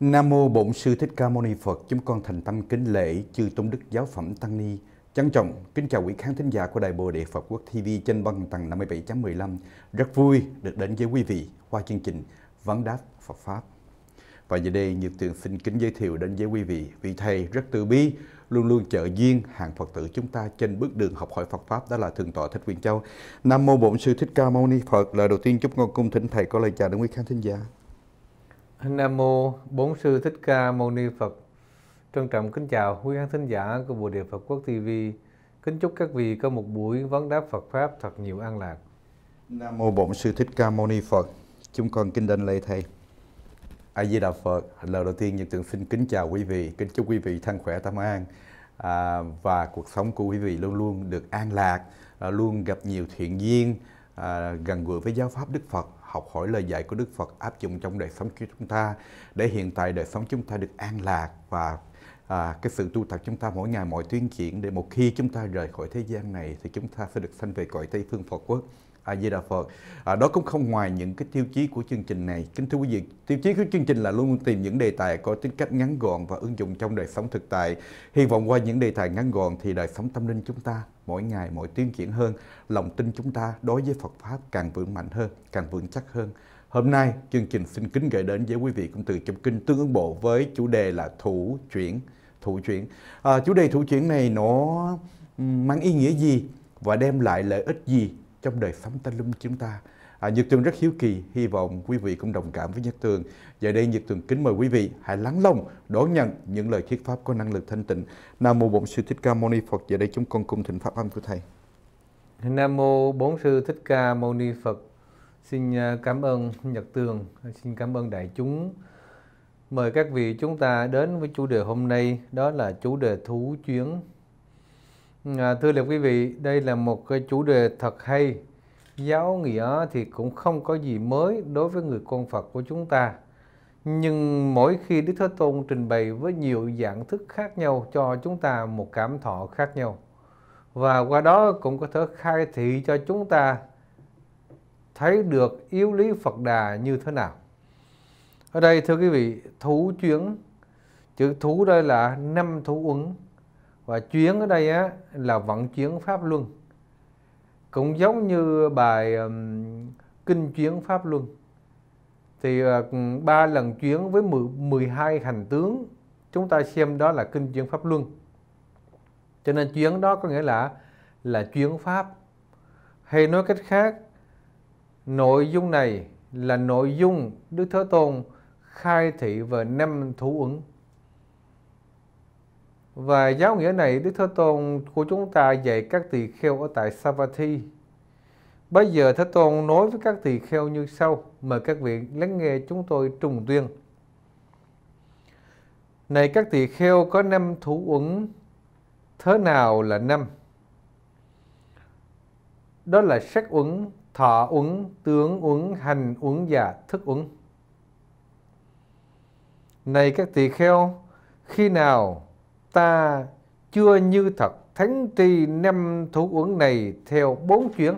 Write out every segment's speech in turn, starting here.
Nam mô Bổn sư Thích Ca Mâu Ni Phật, chúng con thành tâm kính lễ chư tôn đức giáo phẩm tăng ni. Trân trọng kính chào quý khán thính giả của Đài Bồ Đề Phật Quốc TV trên băng tầng 57.15. Rất vui được đến với quý vị qua chương trình Vấn đáp Phật pháp. Và giờ đây Nhật Tường xin kính giới thiệu đến với quý vị vị thầy rất từ bi, luôn luôn trợ duyên hàng Phật tử chúng ta trên bước đường học hỏi Phật pháp đó là thượng tọa Thích Quyền Châu. Nam mô Bổn sư Thích Ca Mâu Ni Phật. Lời đầu tiên chúc con cung thỉnh thầy có lời chào đến quý khán thính giả. Nam mô Bốn sư Thích Ca Mâu Ni Phật. Trân trọng kính chào quý khán thính giả của Bùa Địa Phật Quốc TV. Kính chúc các vị có một buổi vấn đáp Phật pháp thật nhiều an lạc. Nam mô Bổn sư Thích Ca Mâu Ni Phật. Chúng con kinh đảnh lễ thầy. A Di Đà Phật. Lời đầu tiên nhật tượng xin kính chào quý vị, kính chúc quý vị thân khỏe tâm an à, và cuộc sống của quý vị luôn luôn được an lạc, à, luôn gặp nhiều thiện duyên, à, gần gũi với giáo pháp Đức Phật học hỏi lời dạy của Đức Phật áp dụng trong đời sống của chúng ta để hiện tại đời sống chúng ta được an lạc và à, cái sự tu tập chúng ta mỗi ngày mỗi tuyên triển để một khi chúng ta rời khỏi thế gian này thì chúng ta sẽ được sanh về cõi Tây phương Phật quốc A Di Đà Phật. À, đó cũng không ngoài những cái tiêu chí của chương trình này. Kính thưa quý vị, tiêu chí của chương trình là luôn tìm những đề tài có tính cách ngắn gọn và ứng dụng trong đời sống thực tại. Hy vọng qua những đề tài ngắn gọn thì đời sống tâm linh chúng ta mỗi ngày mỗi tiến triển hơn lòng tin chúng ta đối với Phật pháp càng vững mạnh hơn càng vững chắc hơn hôm nay chương trình xin kính gửi đến với quý vị cũng từ trong kinh tương ứng bộ với chủ đề là thủ chuyển thủ chuyển à, chủ đề thủ chuyển này nó mang ý nghĩa gì và đem lại lợi ích gì trong đời sống ta linh chúng ta À, Nhật Tường rất hiếu kỳ, hy vọng quý vị cũng đồng cảm với Nhật Tường. Giờ đây Nhật Tường kính mời quý vị hãy lắng lòng đón nhận những lời thuyết pháp có năng lực thanh tịnh. Nam mô Bổn Sư Thích Ca Mâu Ni Phật. Giờ đây chúng con cùng thỉnh pháp âm của thầy. Nam mô Bổn Sư Thích Ca Mâu Ni Phật. Xin à, cảm ơn Nhật Tường, xin cảm ơn đại chúng. Mời các vị chúng ta đến với chủ đề hôm nay, đó là chủ đề thú chuyến. À, thưa quý vị, đây là một cái chủ đề thật hay giáo nghĩa thì cũng không có gì mới đối với người con Phật của chúng ta. Nhưng mỗi khi Đức Thế Tôn trình bày với nhiều dạng thức khác nhau cho chúng ta một cảm thọ khác nhau. Và qua đó cũng có thể khai thị cho chúng ta thấy được yếu lý Phật Đà như thế nào. Ở đây thưa quý vị, thủ chuyến, chữ thủ đây là năm thủ ứng và chuyến ở đây á, là vận chuyển pháp luân cũng giống như bài kinh chuyến pháp luân thì ờ, ba lần chuyến với 10, 12 hành tướng chúng ta xem đó là kinh chuyến pháp luân cho nên chuyến đó có nghĩa là là chuyến pháp hay nói cách khác nội dung này là nội dung đức thế tôn khai thị về năm thủ ứng và giáo nghĩa này Đức Thế Tôn của chúng ta dạy các tỳ kheo ở tại Savatthi. Bây giờ Thế Tôn nói với các tỳ kheo như sau, mời các vị lắng nghe chúng tôi trùng tuyên. Này các tỳ kheo có năm thủ uẩn, thế nào là năm? Đó là sắc uẩn, thọ uẩn, tướng uẩn, hành uẩn và thức uẩn. Này các tỳ kheo, khi nào ta chưa như thật thánh tri năm thủ uẩn này theo bốn chuyến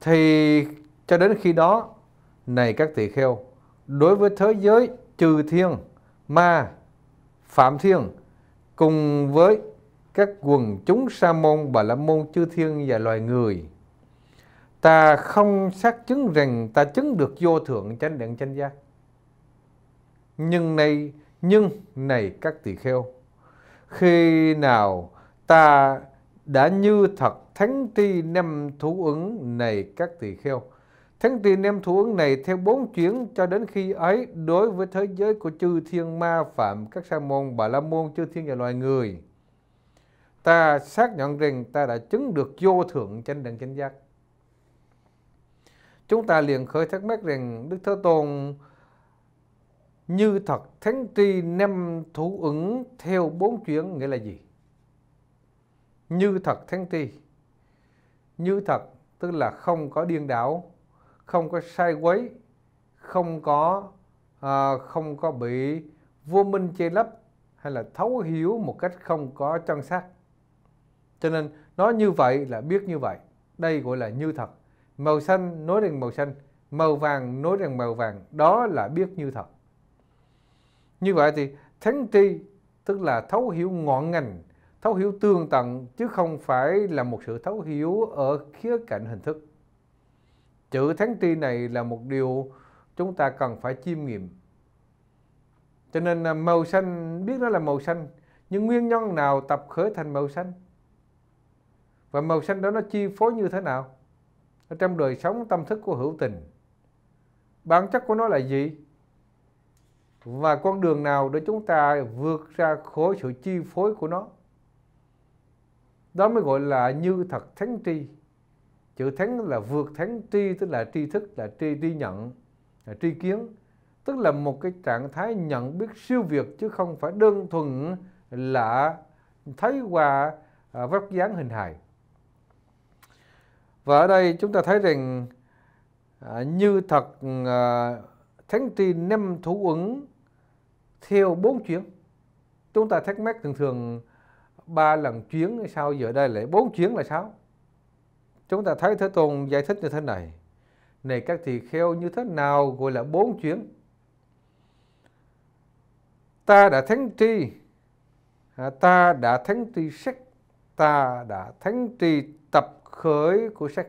thì cho đến khi đó này các tỳ kheo đối với thế giới trừ thiên ma phạm thiên cùng với các quần chúng sa môn bà la môn chư thiên và loài người ta không xác chứng rằng ta chứng được vô thượng chánh đẳng chánh giác nhưng nay nhưng này các tỳ kheo, khi nào ta đã như thật thánh tri nem thú ứng này các tỳ kheo. Thánh tri nem thú ứng này theo bốn chuyến cho đến khi ấy đối với thế giới của chư thiên ma phạm các sa môn bà la môn chư thiên và loài người. Ta xác nhận rằng ta đã chứng được vô thượng chánh đẳng chánh giác. Chúng ta liền khởi thắc mắc rằng Đức Thế Tôn như thật thánh tri năm thú ứng theo bốn chuyến nghĩa là gì? Như thật thánh tri. Như thật tức là không có điên đảo, không có sai quấy, không có à, không có bị vô minh che lấp hay là thấu hiểu một cách không có chân xác. Cho nên nó như vậy là biết như vậy. Đây gọi là như thật. Màu xanh nối rằng màu xanh, màu vàng nối rằng màu vàng, đó là biết như thật. Như vậy thì thánh tri tức là thấu hiểu ngọn ngành, thấu hiểu tương tận chứ không phải là một sự thấu hiểu ở khía cạnh hình thức. Chữ thánh tri này là một điều chúng ta cần phải chiêm nghiệm. Cho nên à, màu xanh biết nó là màu xanh, nhưng nguyên nhân nào tập khởi thành màu xanh? Và màu xanh đó nó chi phối như thế nào? Ở trong đời sống tâm thức của hữu tình. Bản chất của nó là gì? và con đường nào để chúng ta vượt ra khỏi sự chi phối của nó đó mới gọi là như thật thánh tri chữ thánh là vượt thánh tri tức là tri thức là tri tri nhận là tri kiến tức là một cái trạng thái nhận biết siêu việt chứ không phải đơn thuần là thấy qua à, vóc dáng hình hài và ở đây chúng ta thấy rằng à, như thật à, thánh tri năm thủ ứng theo bốn chuyến chúng ta thắc mắc thường thường ba lần chuyến sao giờ đây lại bốn chuyến là sao chúng ta thấy thế tôn giải thích như thế này này các tỳ kheo như thế nào gọi là bốn chuyến ta đã thánh tri à, ta đã thánh tri sách ta đã thánh tri tập khởi của sách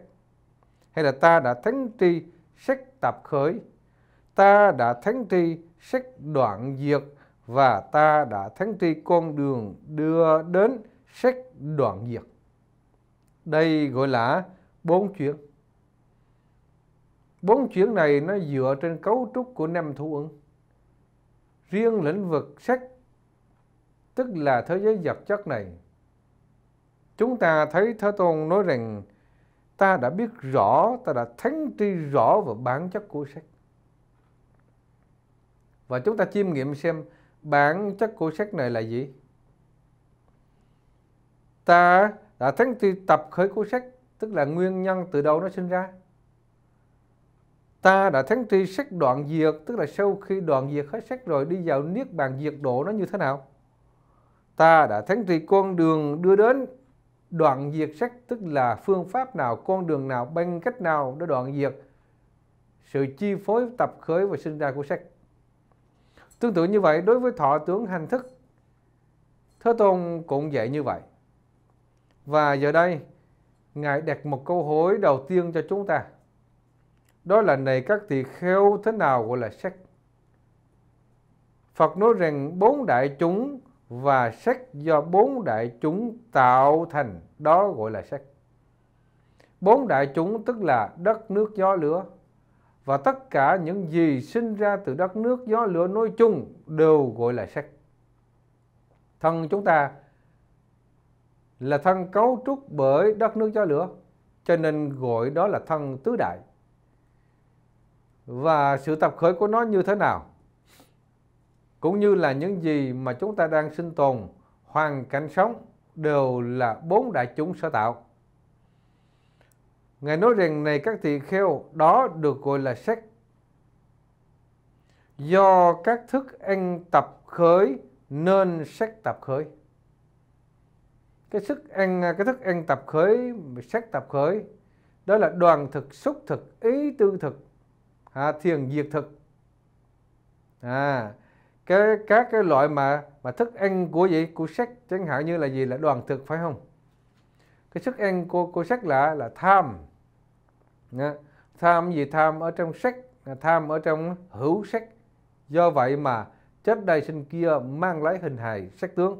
hay là ta đã thánh tri sách tập khởi ta đã thánh tri sách đoạn diệt và ta đã thắng tri con đường đưa đến sách đoạn diệt. Đây gọi là bốn chuyện Bốn chuyện này nó dựa trên cấu trúc của năm thủ ứng. Riêng lĩnh vực sách, tức là thế giới vật chất này, chúng ta thấy Thế Tôn nói rằng ta đã biết rõ, ta đã thánh tri rõ về bản chất của sách và chúng ta chiêm nghiệm xem bản chất của sách này là gì ta đã thắng từ tập khởi của sách tức là nguyên nhân từ đâu nó sinh ra ta đã thắng tri sách đoạn diệt tức là sau khi đoạn diệt hết sách rồi đi vào niết bàn diệt độ nó như thế nào ta đã thắng tri con đường đưa đến đoạn diệt sách tức là phương pháp nào con đường nào bằng cách nào để đoạn diệt sự chi phối tập khởi và sinh ra của sách Tương tự như vậy đối với thọ tướng hành thức, Thế Tôn cũng vậy như vậy. Và giờ đây, Ngài đặt một câu hỏi đầu tiên cho chúng ta. Đó là này các tỳ kheo thế nào gọi là sắc? Phật nói rằng bốn đại chúng và sắc do bốn đại chúng tạo thành, đó gọi là sắc. Bốn đại chúng tức là đất, nước, gió, lửa, và tất cả những gì sinh ra từ đất nước gió lửa nói chung đều gọi là sắc. Thân chúng ta là thân cấu trúc bởi đất nước gió lửa, cho nên gọi đó là thân tứ đại. Và sự tập khởi của nó như thế nào? Cũng như là những gì mà chúng ta đang sinh tồn, hoàn cảnh sống đều là bốn đại chúng sở tạo. Ngài nói rằng này các thị kheo, đó được gọi là sắc. Do các thức ăn tập khởi nên sắc tập khởi. Cái sức ăn cái thức ăn tập khởi, sắc tập khởi đó là đoàn thực, xúc thực, ý tư thực, à, thiền diệt thực. À, cái các cái loại mà mà thức ăn của gì của sắc chẳng hạn như là gì là đoàn thực phải không? Cái sức ăn của của sắc là là tham, tham gì tham ở trong sách tham ở trong hữu sách do vậy mà chết đây sinh kia mang lấy hình hài sắc tướng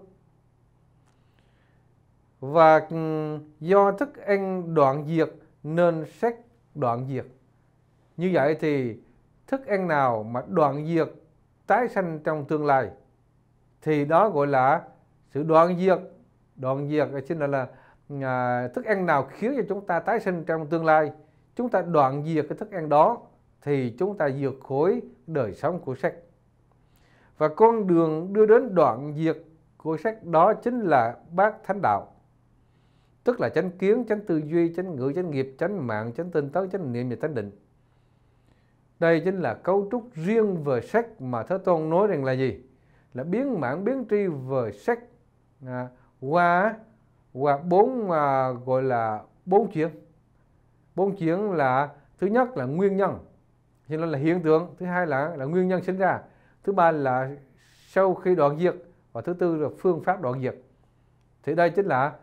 và do thức ăn đoạn diệt nên sách đoạn diệt như vậy thì thức ăn nào mà đoạn diệt tái sanh trong tương lai thì đó gọi là sự đoạn diệt đoạn diệt chính là, là thức ăn nào khiến cho chúng ta tái sinh trong tương lai chúng ta đoạn diệt cái thức ăn đó thì chúng ta diệt khối đời sống của sắc và con đường đưa đến đoạn diệt của sắc đó chính là bát thánh đạo tức là chánh kiến chánh tư duy chánh ngữ chánh nghiệp chánh mạng chánh tinh tấn chánh niệm và chánh định đây chính là cấu trúc riêng về sắc mà thế tôn nói rằng là gì là biến mãn biến tri về sắc à, qua qua bốn à, gọi là bốn chuyện bốn chuyện là thứ nhất là nguyên nhân cho nên là hiện tượng thứ hai là là nguyên nhân sinh ra thứ ba là sau khi đoạn diệt và thứ tư là phương pháp đoạn diệt thì đây chính là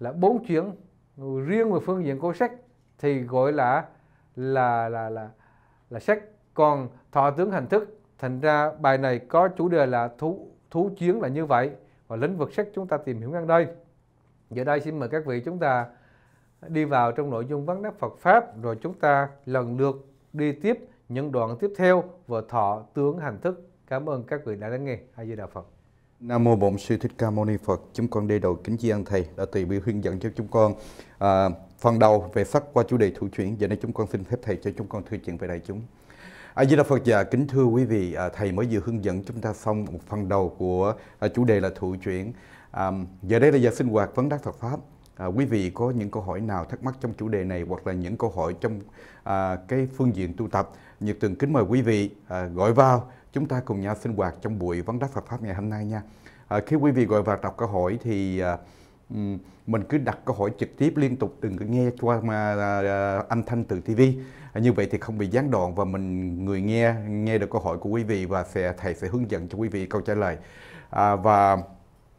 là bốn chuyện riêng về phương diện của sách thì gọi là là là là là sách còn thọ tướng hành thức thành ra bài này có chủ đề là thú thú chiến là như vậy và lĩnh vực sách chúng ta tìm hiểu ngang đây giờ đây xin mời các vị chúng ta đi vào trong nội dung vấn đáp Phật Pháp rồi chúng ta lần lượt đi tiếp những đoạn tiếp theo về thọ tướng hành thức. Cảm ơn các vị đã lắng nghe. A Di Đà Phật. Nam mô Bổn Sư Thích Ca Mâu Ni Phật. Chúng con đi đầu kính tri ân thầy đã tùy bi hướng dẫn cho chúng con à, phần đầu về sắc qua chủ đề thủ chuyển. Giờ đây chúng con xin phép thầy cho chúng con thưa chuyện về đại chúng. A Di Đà Phật và dạ, kính thưa quý vị, à, thầy mới vừa hướng dẫn chúng ta xong một phần đầu của à, chủ đề là thủ chuyển. À, giờ đây là giờ sinh hoạt vấn đáp Phật pháp. À, quý vị có những câu hỏi nào thắc mắc trong chủ đề này hoặc là những câu hỏi trong à, cái phương diện tu tập, nhiệt tình kính mời quý vị à, gọi vào chúng ta cùng nhau sinh hoạt trong buổi vấn đáp Phật pháp ngày hôm nay nha. À, khi quý vị gọi vào đọc câu hỏi thì à, mình cứ đặt câu hỏi trực tiếp liên tục đừng có nghe qua mà à, à âm thanh từ TV à, như vậy thì không bị gián đoạn và mình người nghe nghe được câu hỏi của quý vị và sẽ thầy sẽ hướng dẫn cho quý vị câu trả lời à, và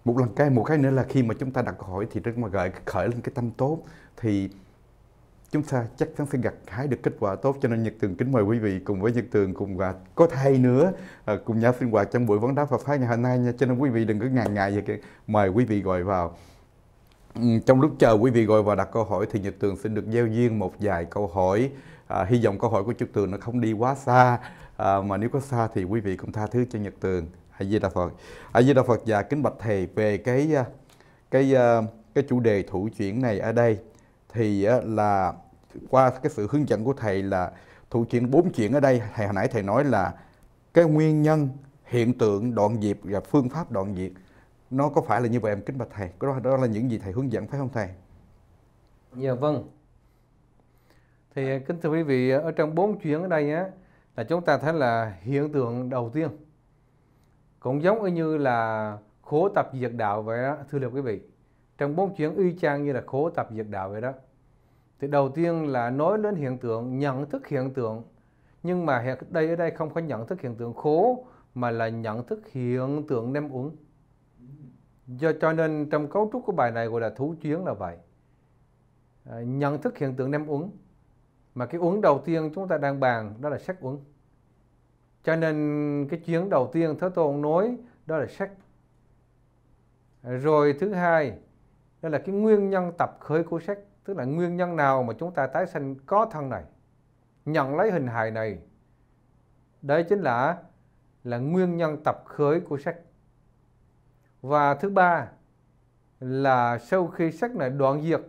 một lần cái một cái nữa là khi mà chúng ta đặt câu hỏi thì rất mà gợi khởi lên cái tâm tốt thì chúng ta chắc chắn sẽ gặt hái được kết quả tốt cho nên nhật tường kính mời quý vị cùng với nhật tường cùng và có thay nữa à, cùng nhau sinh hoạt trong buổi vấn đáp Phật pháp ngày hôm nay nha cho nên quý vị đừng cứ ngàn ngại vậy mời quý vị gọi vào ừ, trong lúc chờ quý vị gọi vào đặt câu hỏi thì nhật tường xin được gieo duyên một vài câu hỏi à, hy vọng câu hỏi của nhật tường nó không đi quá xa à, mà nếu có xa thì quý vị cũng tha thứ cho nhật tường hay di đà phật a à, di đà phật và kính bạch thầy về cái à, cái à, cái chủ đề thủ chuyển này ở đây thì là qua cái sự hướng dẫn của thầy là thủ chuyển bốn chuyển ở đây thầy hồi nãy thầy nói là cái nguyên nhân hiện tượng đoạn diệt và phương pháp đoạn diệt nó có phải là như vậy em kính bạch thầy đó, đó là những gì thầy hướng dẫn phải không thầy dạ vâng thì kính thưa quý vị ở trong bốn chuyện ở đây á là chúng ta thấy là hiện tượng đầu tiên cũng giống như là khổ tập diệt đạo vậy đó thưa được quý vị trong bốn chuyến y chang như là khổ tập diệt đạo vậy đó thì đầu tiên là nói đến hiện tượng nhận thức hiện tượng nhưng mà đây ở đây không có nhận thức hiện tượng khổ mà là nhận thức hiện tượng nêm uống do cho nên trong cấu trúc của bài này gọi là thú chuyến là vậy à, nhận thức hiện tượng nêm uống mà cái uống đầu tiên chúng ta đang bàn đó là sắc uống cho nên cái chuyến đầu tiên Thế Tôn nói đó là sắc rồi thứ hai đó là cái nguyên nhân tập khởi của sắc tức là nguyên nhân nào mà chúng ta tái sinh có thân này nhận lấy hình hài này đấy chính là là nguyên nhân tập khởi của sắc và thứ ba là sau khi sắc này đoạn diệt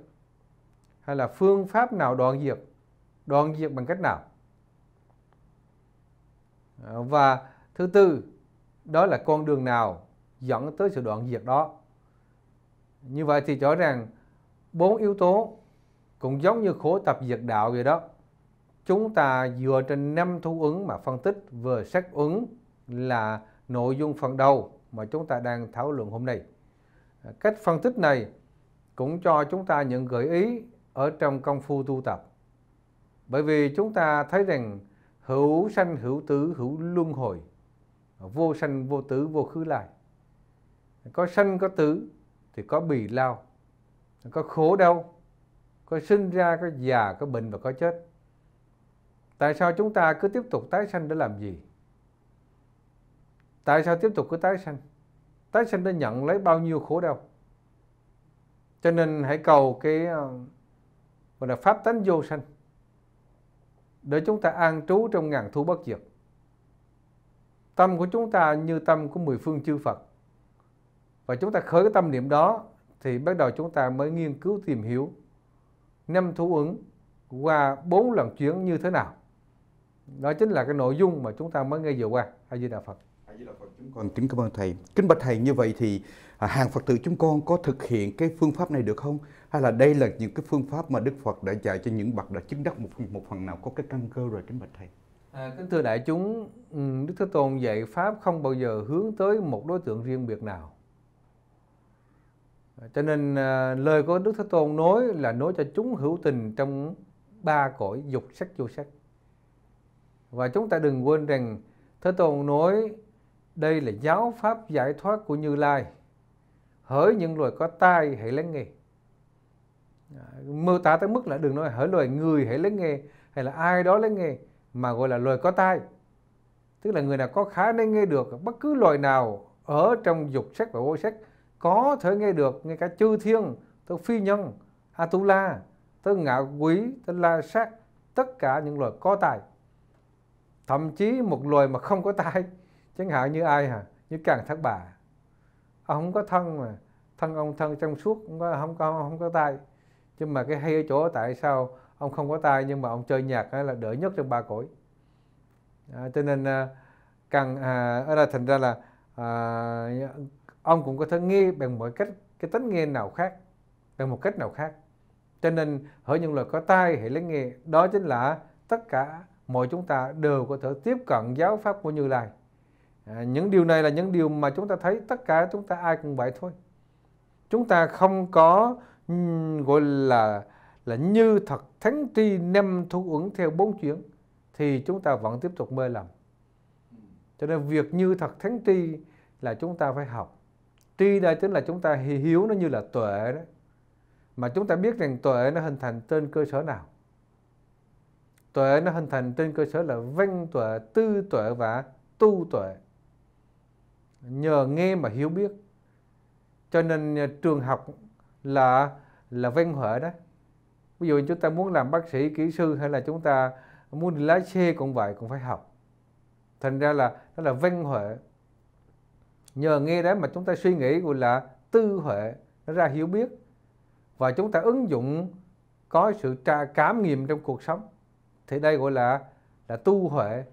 hay là phương pháp nào đoạn diệt đoạn diệt bằng cách nào À, và thứ tư đó là con đường nào dẫn tới sự đoạn diệt đó như vậy thì rõ ràng bốn yếu tố cũng giống như khổ tập diệt đạo vậy đó chúng ta dựa trên năm thu ứng mà phân tích vừa xác ứng là nội dung phần đầu mà chúng ta đang thảo luận hôm nay à, cách phân tích này cũng cho chúng ta những gợi ý ở trong công phu tu tập bởi vì chúng ta thấy rằng hữu sanh hữu tứ hữu luân hồi vô sanh vô tứ vô khứ lại có sanh có tứ thì có bì lao có khổ đau có sinh ra có già có bệnh và có chết tại sao chúng ta cứ tiếp tục tái sanh để làm gì tại sao tiếp tục cứ tái sanh tái sanh để nhận lấy bao nhiêu khổ đau cho nên hãy cầu cái ờ, gọi là pháp tánh vô sanh để chúng ta an trú trong ngàn thu bất diệt. Tâm của chúng ta như tâm của mười phương chư Phật. Và chúng ta khởi cái tâm niệm đó thì bắt đầu chúng ta mới nghiên cứu tìm hiểu năm thu ứng qua bốn lần chuyển như thế nào. Đó chính là cái nội dung mà chúng ta mới nghe vừa qua. A Di Đà Phật. A Di Đà Phật. Chúng con kính cảm ơn thầy. Kính bạch thầy như vậy thì À, hàng Phật tử chúng con có thực hiện cái phương pháp này được không? Hay là đây là những cái phương pháp mà Đức Phật đã dạy cho những bậc đã chứng đắc một một phần nào có cái căn cơ rồi kính bạch thầy? À, kính thưa đại chúng, ừ, Đức Thế Tôn dạy pháp không bao giờ hướng tới một đối tượng riêng biệt nào. À, cho nên à, lời của Đức Thế Tôn nói là nói cho chúng hữu tình trong ba cõi dục sắc vô sắc. Và chúng ta đừng quên rằng Thế Tôn nói đây là giáo pháp giải thoát của Như Lai hỡi những loài có tai hãy lắng nghe à, mô tả tới mức là đừng nói hỡi loài người hãy lắng nghe hay là ai đó lắng nghe mà gọi là loài có tai tức là người nào có khả năng nghe được bất cứ loài nào ở trong dục sách và vô sách có thể nghe được ngay cả chư thiên tới phi nhân atula tới ngạo quý tới la sát tất cả những loài có tài thậm chí một loài mà không có tai chẳng hạn như ai hả như càng thác bà ông không có thân mà thân ông thân trong suốt không có không có không có tay nhưng mà cái hay ở chỗ tại sao ông không có tay nhưng mà ông chơi nhạc là đỡ nhất trong ba cõi à, cho nên à, càng à, ở đây thành ra là à, ông cũng có thể nghe bằng mọi cách cái tính nghe nào khác bằng một cách nào khác cho nên hỡi những lời có tai hãy lấy nghe đó chính là tất cả mọi chúng ta đều có thể tiếp cận giáo pháp của như lai À, những điều này là những điều mà chúng ta thấy tất cả chúng ta ai cũng vậy thôi chúng ta không có gọi là là như thật thánh tri năm thu ứng theo bốn chuyến thì chúng ta vẫn tiếp tục mê lầm cho nên việc như thật thánh tri là chúng ta phải học tri đây tức là chúng ta hiếu nó như là tuệ đó mà chúng ta biết rằng tuệ nó hình thành trên cơ sở nào tuệ nó hình thành trên cơ sở là văn tuệ tư tuệ và tu tuệ nhờ nghe mà hiểu biết cho nên à, trường học là là văn hóa đó ví dụ chúng ta muốn làm bác sĩ kỹ sư hay là chúng ta muốn đi lái xe cũng vậy cũng phải học thành ra là đó là văn huệ nhờ nghe đấy mà chúng ta suy nghĩ gọi là tư huệ nó ra hiểu biết và chúng ta ứng dụng có sự tra cảm nghiệm trong cuộc sống thì đây gọi là là tu huệ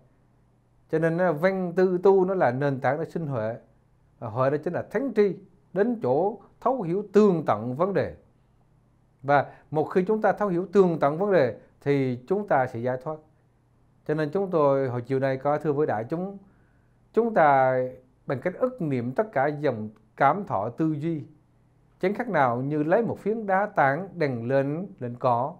cho nên nó văn tư tu nó là nền tảng để sinh huệ và huệ đó chính là thánh tri đến chỗ thấu hiểu tương tận vấn đề và một khi chúng ta thấu hiểu tương tận vấn đề thì chúng ta sẽ giải thoát cho nên chúng tôi hồi chiều nay có thưa với đại chúng chúng ta bằng cách ức niệm tất cả dòng cảm thọ tư duy chẳng khác nào như lấy một phiến đá tảng đèn lên lên cỏ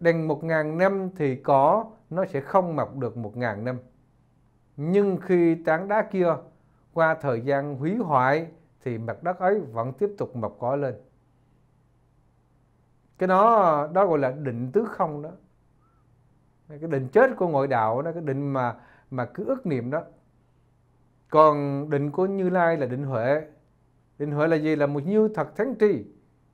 đèn một ngàn năm thì có nó sẽ không mọc được một ngàn năm nhưng khi tán đá kia qua thời gian hủy hoại thì mặt đất ấy vẫn tiếp tục mọc cỏ lên cái đó đó gọi là định tứ không đó cái định chết của ngoại đạo đó cái định mà mà cứ ước niệm đó còn định của như lai là định huệ định huệ là gì là một như thật thánh tri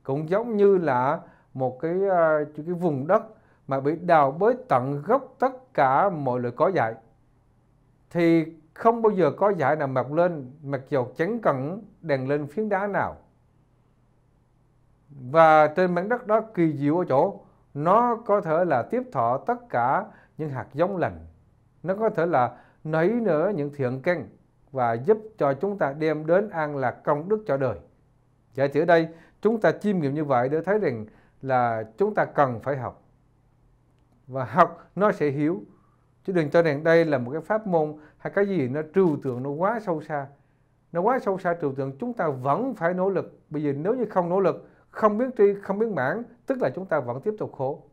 cũng giống như là một cái à, cái vùng đất mà bị đào bới tận gốc tất cả mọi loại cỏ dại thì không bao giờ có giải nào mọc lên mặc dù chẳng cần đèn lên phiến đá nào và trên mảnh đất đó kỳ diệu ở chỗ nó có thể là tiếp thọ tất cả những hạt giống lành nó có thể là nảy nở những thiện căn và giúp cho chúng ta đem đến an lạc công đức cho đời vậy thì đây chúng ta chiêm nghiệm như vậy để thấy rằng là chúng ta cần phải học và học nó sẽ hiểu chứ đừng cho rằng đây là một cái pháp môn hay cái gì nó trừu tượng nó quá sâu xa nó quá sâu xa trừu tượng chúng ta vẫn phải nỗ lực bây giờ nếu như không nỗ lực không biến tri không biến mãn tức là chúng ta vẫn tiếp tục khổ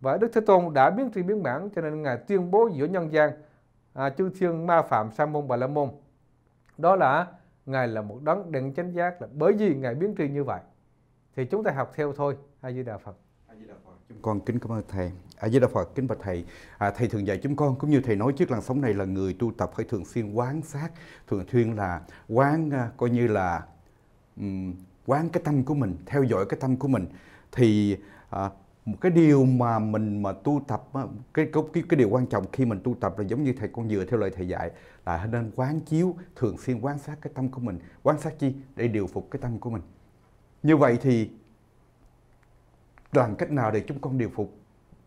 và đức thế tôn đã biến tri biến mãn cho nên ngài tuyên bố giữa nhân gian à, chư thiên ma phạm sa môn bà la môn đó là ngài là một đấng đấng chánh giác là bởi vì ngài biến tri như vậy thì chúng ta học theo thôi a di đà phật a di đà phật Chúng con kính cảm ơn Thầy. A Di Đà Phật, kính bạch Thầy, à, Thầy thường dạy chúng con, cũng như Thầy nói trước làn sóng này là người tu tập phải thường xuyên quán sát, thường xuyên là quán à, coi như là um, quán cái tâm của mình, theo dõi cái tâm của mình. Thì à, một cái điều mà mình mà tu tập à, cái, cái cái điều quan trọng khi mình tu tập là giống như thầy con vừa theo lời thầy dạy là nên quán chiếu thường xuyên quan sát cái tâm của mình quan sát chi để điều phục cái tâm của mình như vậy thì làm cách nào để chúng con điều phục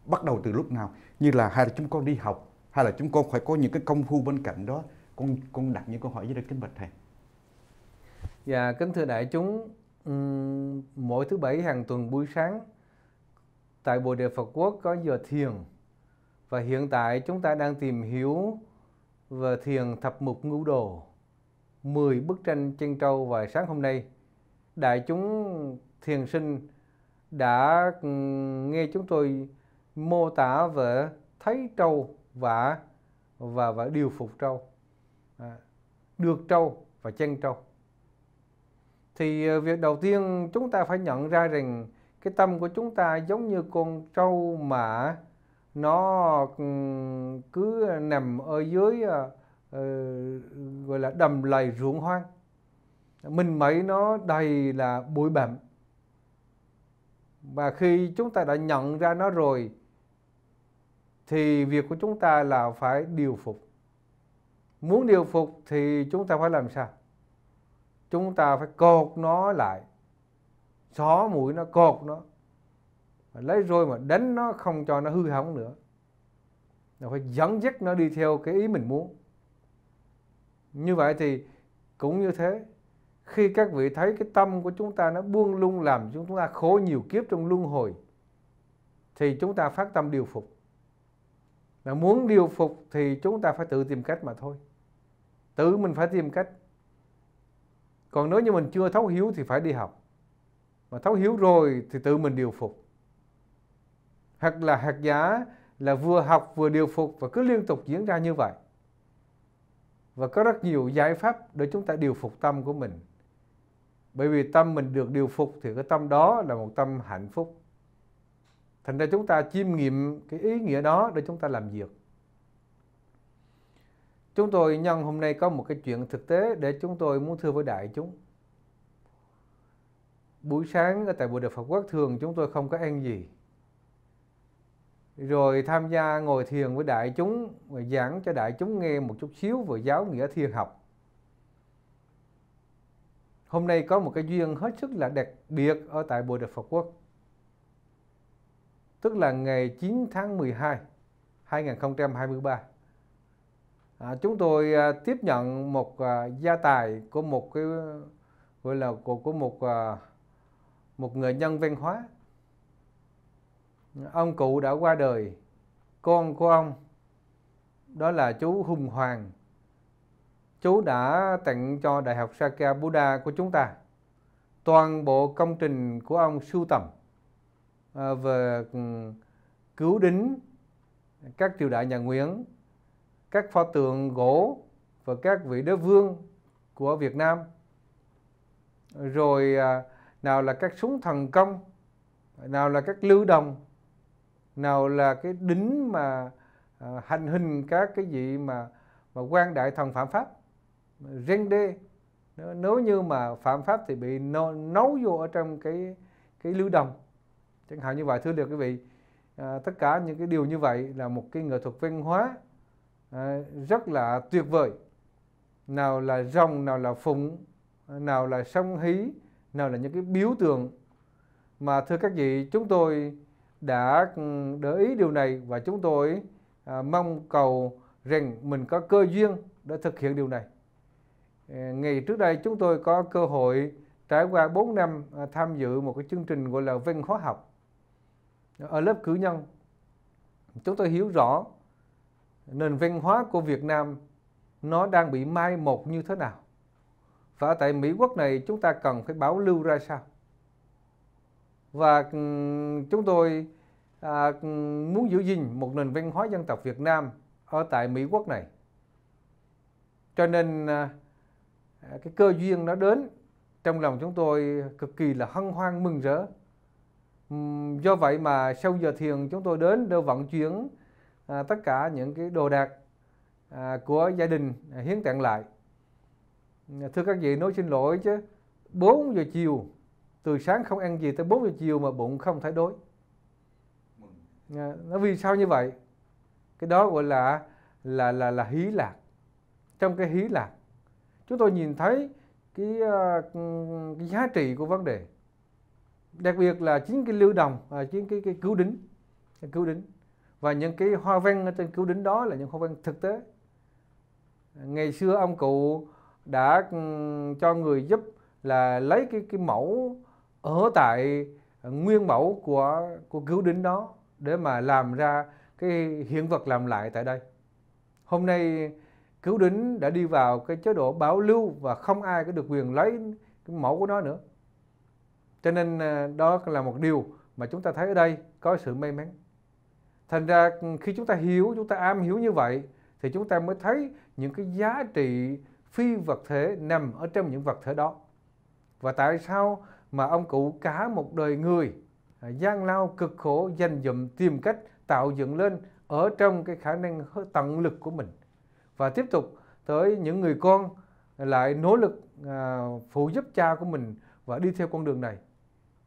bắt đầu từ lúc nào như là hay là chúng con đi học hay là chúng con phải có những cái công phu bên cạnh đó con con đặt những câu hỏi với đây kính bạch thầy dạ kính thưa đại chúng mỗi thứ bảy hàng tuần buổi sáng tại Bồ Đề Phật Quốc có giờ thiền và hiện tại chúng ta đang tìm hiểu về thiền thập mục ngũ đồ 10 bức tranh chân trâu và sáng hôm nay đại chúng thiền sinh đã ừ, nghe chúng tôi mô tả về thấy trâu và và và điều phục trâu à, được trâu và chân trâu thì ờ, việc đầu tiên chúng ta phải nhận ra rằng cái tâm của chúng ta giống như con trâu mà nó ừ, cứ nằm ở dưới ờ, ờ, gọi là đầm lầy ruộng hoang mình mẩy nó đầy là bụi bặm và khi chúng ta đã nhận ra nó rồi thì việc của chúng ta là phải điều phục muốn điều phục thì chúng ta phải làm sao chúng ta phải cột nó lại xó mũi nó cột nó lấy rồi mà đánh nó không cho nó hư hỏng nữa là phải dẫn dắt nó đi theo cái ý mình muốn như vậy thì cũng như thế khi các vị thấy cái tâm của chúng ta nó buông lung làm chúng ta khổ nhiều kiếp trong luân hồi thì chúng ta phát tâm điều phục mà muốn điều phục thì chúng ta phải tự tìm cách mà thôi tự mình phải tìm cách còn nếu như mình chưa thấu hiểu thì phải đi học mà thấu hiểu rồi thì tự mình điều phục hoặc là hạt giả là vừa học vừa điều phục và cứ liên tục diễn ra như vậy và có rất nhiều giải pháp để chúng ta điều phục tâm của mình bởi vì tâm mình được điều phục thì cái tâm đó là một tâm hạnh phúc thành ra chúng ta chiêm nghiệm cái ý nghĩa đó để chúng ta làm việc chúng tôi nhân hôm nay có một cái chuyện thực tế để chúng tôi muốn thưa với đại chúng buổi sáng ở tại buổi đạo Phật Quốc thường chúng tôi không có ăn gì rồi tham gia ngồi thiền với đại chúng và giảng cho đại chúng nghe một chút xíu về giáo nghĩa thiền học Hôm nay có một cái duyên hết sức là đặc biệt ở tại Bộ Đội Phật Quốc. Tức là ngày 9 tháng 12, 2023. À, chúng tôi à, tiếp nhận một à, gia tài của một cái gọi là của, của một à, một người nhân văn hóa. Ông cụ đã qua đời, con của ông đó là chú Hùng Hoàng chú đã tặng cho Đại học Sakya Buddha của chúng ta toàn bộ công trình của ông sưu tầm ờ, về ừ, cứu đính các triều đại nhà Nguyễn, các pho tượng gỗ và các vị đế vương của Việt Nam, rồi à, nào là các súng thần công, nào là các lưu đồng, nào là cái đính mà à, hành hình các cái gì mà mà quan đại thần phạm pháp riêng đê nếu như mà phạm pháp thì bị nấu vô ở trong cái cái lưu đồng chẳng hạn như vậy thưa được quý vị à, tất cả những cái điều như vậy là một cái nghệ thuật văn hóa à, rất là tuyệt vời nào là rồng nào là phụng nào là sông hí nào là những cái biểu tượng mà thưa các vị chúng tôi đã ừ, để ý điều này và chúng tôi à, mong cầu rằng mình có cơ duyên để thực hiện điều này Ờ, ngày trước đây chúng tôi có cơ hội trải qua 4 năm à, tham dự một cái chương trình gọi là văn hóa học ở lớp cử nhân chúng tôi hiểu rõ nền văn hóa của Việt Nam nó đang bị mai một như thế nào và tại Mỹ Quốc này chúng ta cần phải bảo lưu ra sao và ừ, chúng tôi à, ừ, muốn giữ gìn một nền văn hóa dân tộc Việt Nam ở tại Mỹ Quốc này cho nên à, À, cái cơ duyên nó đến trong lòng chúng tôi cực kỳ là hân hoan mừng rỡ do vậy mà sau giờ thiền chúng tôi đến để vận chuyển à, tất cả những cái đồ đạc à, của gia đình hiến tặng lại thưa các vị nói xin lỗi chứ 4 giờ chiều từ sáng không ăn gì tới 4 giờ chiều mà bụng không thấy đói à, nó vì sao như vậy cái đó gọi là là là là hí lạc trong cái hí lạc chúng tôi nhìn thấy cái, ờ, cái giá trị của vấn đề đặc biệt là chính cái lưu đồng à, chính cái, cái cứu đính cái cứu đính và những cái hoa văn ở trên cứu đính đó là những hoa văn thực tế ngày xưa ông cụ đã ừ, cho người giúp là lấy cái cái mẫu ở tại nguyên mẫu của của cứu đính đó để mà làm ra cái hiện vật làm lại tại đây hôm nay cứu đính đã đi vào cái chế độ bảo lưu và không ai có được quyền lấy cái mẫu của nó nữa cho nên à, đó là một điều mà chúng ta thấy ở đây có sự may mắn thành ra ừ, khi chúng ta hiểu chúng ta am hiểu như vậy thì chúng ta mới thấy những cái giá trị phi vật thể nằm ở trong những vật thể đó và tại sao mà ông cụ cả một đời người à, gian lao cực khổ dành dụm tìm cách tạo dựng lên ở trong cái khả năng tận lực của mình và tiếp tục tới những người con lại nỗ lực à, phụ giúp cha của mình và đi theo con đường này.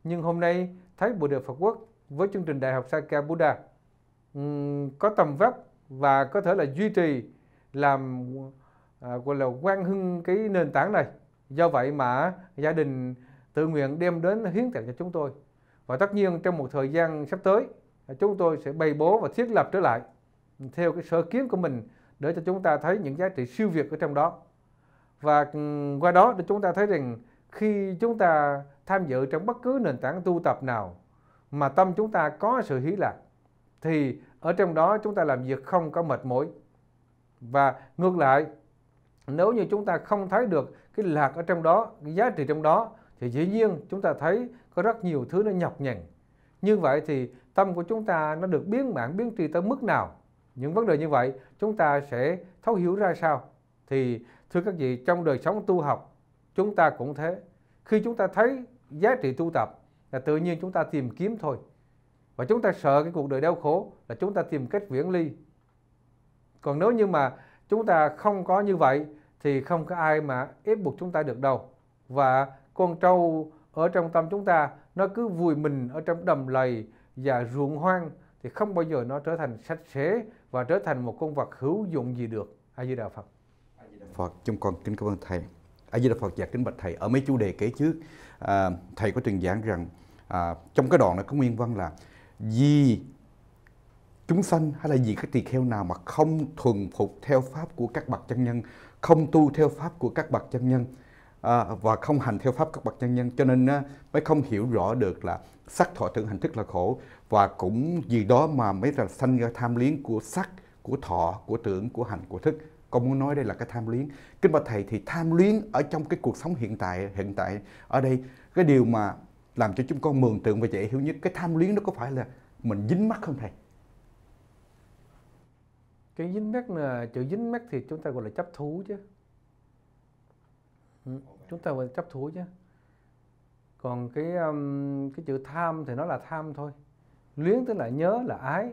Nhưng hôm nay thấy Bồ Đề Phật Quốc với chương trình Đại học Sakya Buddha um, có tầm vóc và có thể là duy trì làm à, gọi là quan hưng cái nền tảng này. Do vậy mà gia đình tự nguyện đem đến hiến tặng cho chúng tôi. Và tất nhiên trong một thời gian sắp tới chúng tôi sẽ bày bố và thiết lập trở lại theo cái sở kiến của mình để cho chúng ta thấy những giá trị siêu việt ở trong đó và ừ, qua đó để chúng ta thấy rằng khi chúng ta tham dự trong bất cứ nền tảng tu tập nào mà tâm chúng ta có sự hí lạc thì ở trong đó chúng ta làm việc không có mệt mỏi và ngược lại nếu như chúng ta không thấy được cái lạc ở trong đó cái giá trị trong đó thì dĩ nhiên chúng ta thấy có rất nhiều thứ nó nhọc nhằn như vậy thì tâm của chúng ta nó được biến mạng biến tri tới mức nào những vấn đề như vậy chúng ta sẽ thấu hiểu ra sao thì thưa các vị trong đời sống tu học chúng ta cũng thế khi chúng ta thấy giá trị tu tập là tự nhiên chúng ta tìm kiếm thôi và chúng ta sợ cái cuộc đời đau khổ là chúng ta tìm cách viễn ly còn nếu như mà chúng ta không có như vậy thì không có ai mà ép buộc chúng ta được đâu và con trâu ở trong tâm chúng ta nó cứ vùi mình ở trong đầm lầy và ruộng hoang thì không bao giờ nó trở thành sạch sẽ và trở thành một con vật hữu dụng gì được a di đà phật phật chúng con kính cảm ơn thầy a di đà phật và kính bạch thầy ở mấy chủ đề kể trước à, thầy có trình giảng rằng à, trong cái đoạn này có nguyên văn là gì chúng sanh hay là gì các tỳ kheo nào mà không thuần phục theo pháp của các bậc chân nhân không tu theo pháp của các bậc chân nhân à, và không hành theo pháp các bậc chân nhân cho nên á, mới không hiểu rõ được là sắc thọ tưởng hành thức là khổ và cũng vì đó mà mới là sanh ra tham liếng của sắc của thọ của tưởng của hành của thức con muốn nói đây là cái tham luyến kính bạch thầy thì tham luyến ở trong cái cuộc sống hiện tại hiện tại ở đây cái điều mà làm cho chúng con mường tượng và dễ hiểu nhất cái tham luyến nó có phải là mình dính mắt không thầy cái dính mắt là chữ dính mắt thì chúng ta gọi là chấp thú chứ ừ chúng ta phải chấp thủ chứ còn cái um, cái chữ tham thì nó là tham thôi luyến tức là nhớ là ái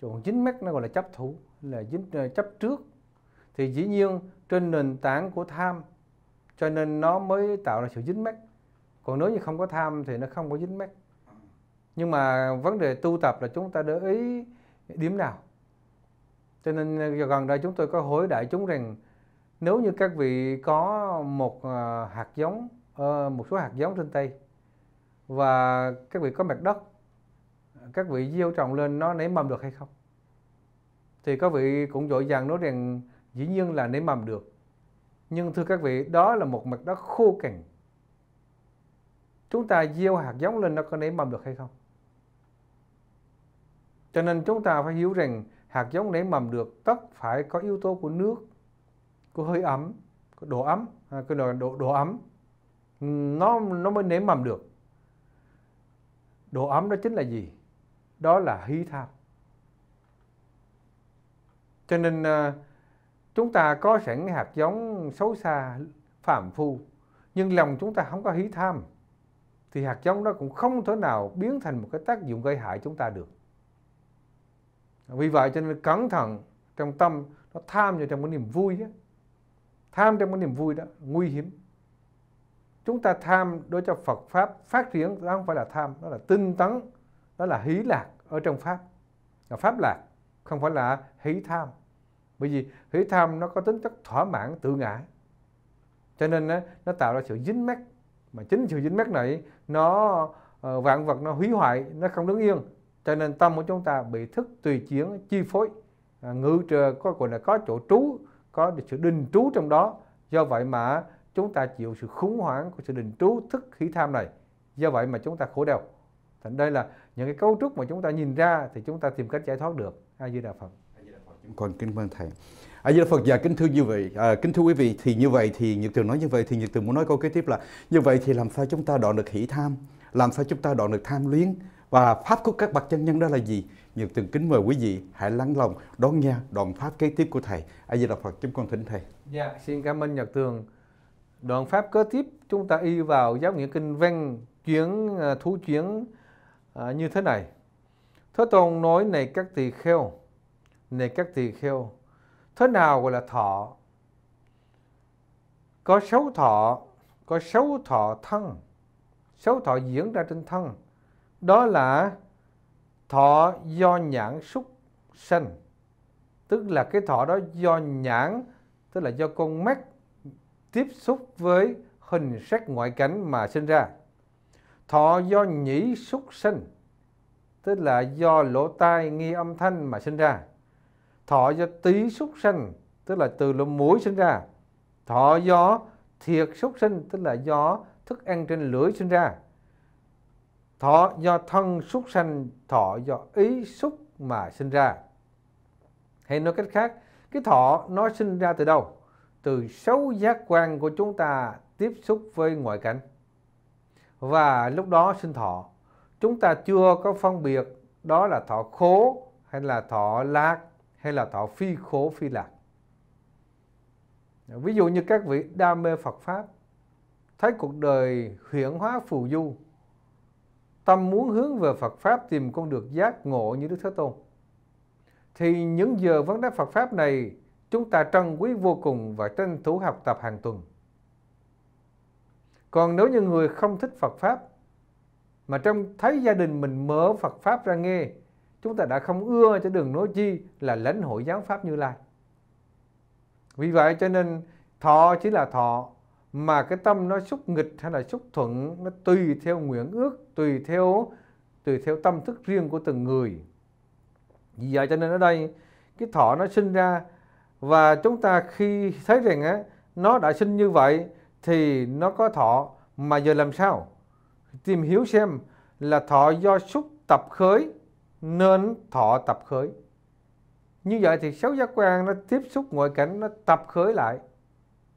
còn dính mắt nó gọi là chấp thủ là dính ờ, chấp trước thì dĩ nhiên trên nền tảng của tham cho nên nó mới tạo ra sự dính mắc còn nếu như không có tham thì nó không có dính mắc nhưng mà vấn đề tu tập là chúng ta để ý điểm nào cho nên ờ, gần đây chúng tôi có hỏi đại chúng rằng nếu như các vị có một ờ, hạt giống ờ, một số hạt giống trên tay và các vị có mặt đất các vị gieo trồng lên nó nảy mầm được hay không thì các vị cũng dội dàng nói rằng dĩ nhiên là nảy mầm được nhưng thưa các vị đó là một mặt đất khô cằn chúng ta gieo hạt giống lên nó có nảy mầm được hay không cho nên chúng ta phải hiểu rằng hạt giống nảy mầm được tất phải có yếu tố của nước có hơi ấm có độ ấm cái là độ độ ấm nó nó mới nếm mầm được độ ấm đó chính là gì đó là hí tham cho nên à, chúng ta có sẵn hạt giống xấu xa phạm phu nhưng lòng chúng ta không có hí tham thì hạt giống đó cũng không thể nào biến thành một cái tác dụng gây hại chúng ta được vì vậy cho nên cẩn thận trong tâm nó tham vào trong cái niềm vui ấy, tham trong cái niềm vui đó nguy hiểm chúng ta tham đối cho Phật pháp phát triển đó không phải là tham đó là tinh tấn đó là hí lạc ở trong pháp là pháp lạc không phải là hí tham bởi vì hí tham nó có tính chất thỏa mãn tự ngã cho nên nó tạo ra sự dính mắc mà chính sự dính mắc này nó ờ, vạn vật nó hủy hoại nó không đứng yên cho nên tâm của chúng ta bị thức tùy chuyển chi phối à, ngự trờ có còn là có chỗ trú có được sự đình trú trong đó do vậy mà chúng ta chịu sự khủng hoảng của sự đình trú thức khí tham này do vậy mà chúng ta khổ đau thành đây là những cái cấu trúc mà chúng ta nhìn ra thì chúng ta tìm cách giải thoát được a di đà phật Còn kính vâng thầy A di Đà Phật, dạ kính thưa như vậy, à, kính thưa quý vị thì như vậy thì Nhật từ nói như vậy thì Nhật từ muốn nói câu kế tiếp là như vậy thì làm sao chúng ta đoạn được hỷ tham, làm sao chúng ta đoạn được tham luyến và pháp của các bậc chân nhân đó là gì? Nhật tường kính mời quý vị hãy lắng lòng đón nghe đoạn pháp kế tiếp của thầy a di đà phật chúng con thỉnh thầy dạ xin cảm ơn nhật tường đoạn pháp kế tiếp chúng ta y vào giáo nghĩa kinh văn chuyến à, thú chuyến à, như thế này thế tôn nói này các tỳ kheo này các tỳ kheo thế nào gọi là thọ có sáu thọ có sáu thọ thân sáu thọ diễn ra trên thân đó là thọ do nhãn xúc sanh tức là cái thọ đó do nhãn tức là do con mắt tiếp xúc với hình sắc ngoại cảnh mà sinh ra thọ do nhĩ xúc sanh tức là do lỗ tai nghe âm thanh mà sinh ra thọ do tí xúc sanh tức là từ lỗ mũi sinh ra thọ do thiệt xúc sinh tức là do thức ăn trên lưỡi sinh ra thọ do thân xúc sanh thọ do ý xúc mà sinh ra hay nói cách khác cái thọ nó sinh ra từ đâu từ sáu giác quan của chúng ta tiếp xúc với ngoại cảnh và lúc đó sinh thọ chúng ta chưa có phân biệt đó là thọ khố hay là thọ lạc hay là thọ phi khổ phi lạc ví dụ như các vị đam mê phật pháp thấy cuộc đời huyễn hóa phù du tâm muốn hướng về Phật Pháp tìm con được giác ngộ như Đức Thế Tôn, thì những giờ vấn đáp Phật Pháp này chúng ta trân quý vô cùng và tranh thủ học tập hàng tuần. Còn nếu như người không thích Phật Pháp, mà trong thấy gia đình mình mở Phật Pháp ra nghe, chúng ta đã không ưa cho đường nói chi là lãnh hội giáo Pháp Như Lai. Vì vậy cho nên thọ chỉ là thọ, mà cái tâm nó xúc nghịch hay là xúc thuận, nó tùy theo nguyện ước tùy theo tùy theo tâm thức riêng của từng người vì vậy cho nên ở đây cái thọ nó sinh ra và chúng ta khi thấy rằng á, nó đã sinh như vậy thì nó có thọ mà giờ làm sao tìm hiểu xem là thọ do xúc tập khởi nên thọ tập khởi như vậy thì sáu giác quan nó tiếp xúc ngoại cảnh nó tập khởi lại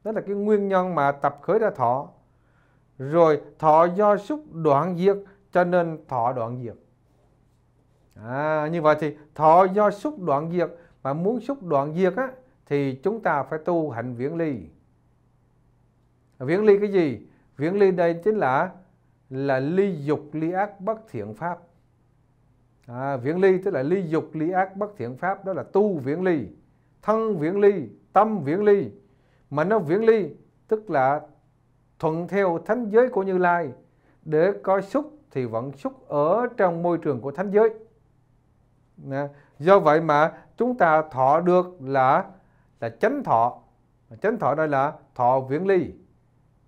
đó là cái nguyên nhân mà tập khởi ra thọ rồi thọ do xúc đoạn diệt cho nên thọ đoạn diệt à, như vậy thì thọ do xúc đoạn diệt mà muốn xúc đoạn diệt á, thì chúng ta phải tu hạnh viễn ly viễn ly cái gì viễn ly đây chính là là ly dục ly ác bất thiện pháp à, viễn ly tức là ly dục ly ác bất thiện pháp đó là tu viễn ly thân viễn ly tâm viễn ly mà nó viễn ly tức là thuận theo thánh giới của như lai để coi xúc thì vẫn xúc ở trong môi trường của thánh giới. Do vậy mà chúng ta thọ được là là chánh thọ. Chánh thọ đây là thọ viễn ly.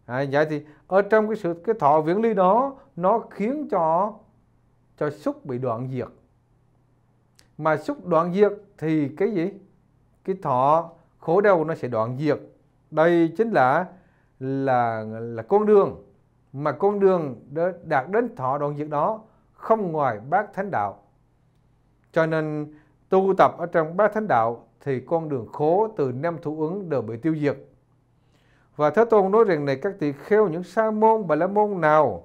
À, vậy thì ở trong cái sự cái thọ viễn ly đó nó khiến cho cho xúc bị đoạn diệt. Mà xúc đoạn diệt thì cái gì? Cái thọ khổ đau nó sẽ đoạn diệt. Đây chính là là là con đường mà con đường đạt đến thọ đoạn diệt đó không ngoài bát thánh đạo. Cho nên tu tập ở trong bát thánh đạo thì con đường khổ từ năm thủ ứng đều bị tiêu diệt. Và Thế Tôn nói rằng này các tỳ kheo những sa môn bà la môn nào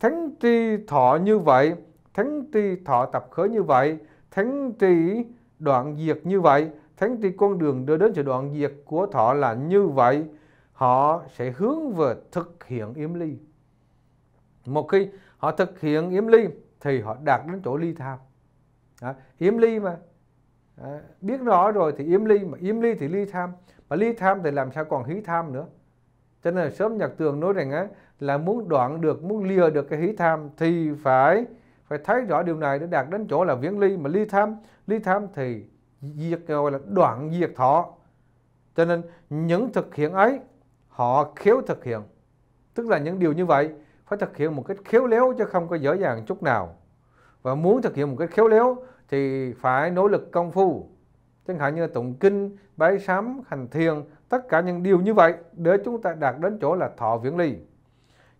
thánh tri thọ như vậy, thánh tri thọ tập khởi như vậy, thánh tri đoạn diệt như vậy, thánh tri con đường đưa đến sự đoạn diệt của thọ là như vậy, họ sẽ hướng về thực hiện yếm ly một khi họ thực hiện yếm ly thì họ đạt đến chỗ ly tham đó, yếm ly mà đó, à, biết rõ rồi thì yếm ly mà yếm ly thì ly tham mà ly tham thì làm sao còn hí tham nữa cho nên sớm nhạc tường nói rằng ấy là muốn đoạn được muốn lìa được cái hí tham thì phải phải thấy rõ điều này để đạt đến chỗ là viễn ly mà ly tham ly tham thì diệt gọi là đoạn diệt thọ cho nên những thực hiện ấy họ khéo thực hiện tức là những điều như vậy phải thực hiện một cách khéo léo chứ không có dễ dàng chút nào và muốn thực hiện một cách khéo léo thì phải nỗ lực công phu chẳng hạn như tụng kinh bái sám hành thiền tất cả những điều như vậy để chúng ta đạt đến chỗ là thọ viễn ly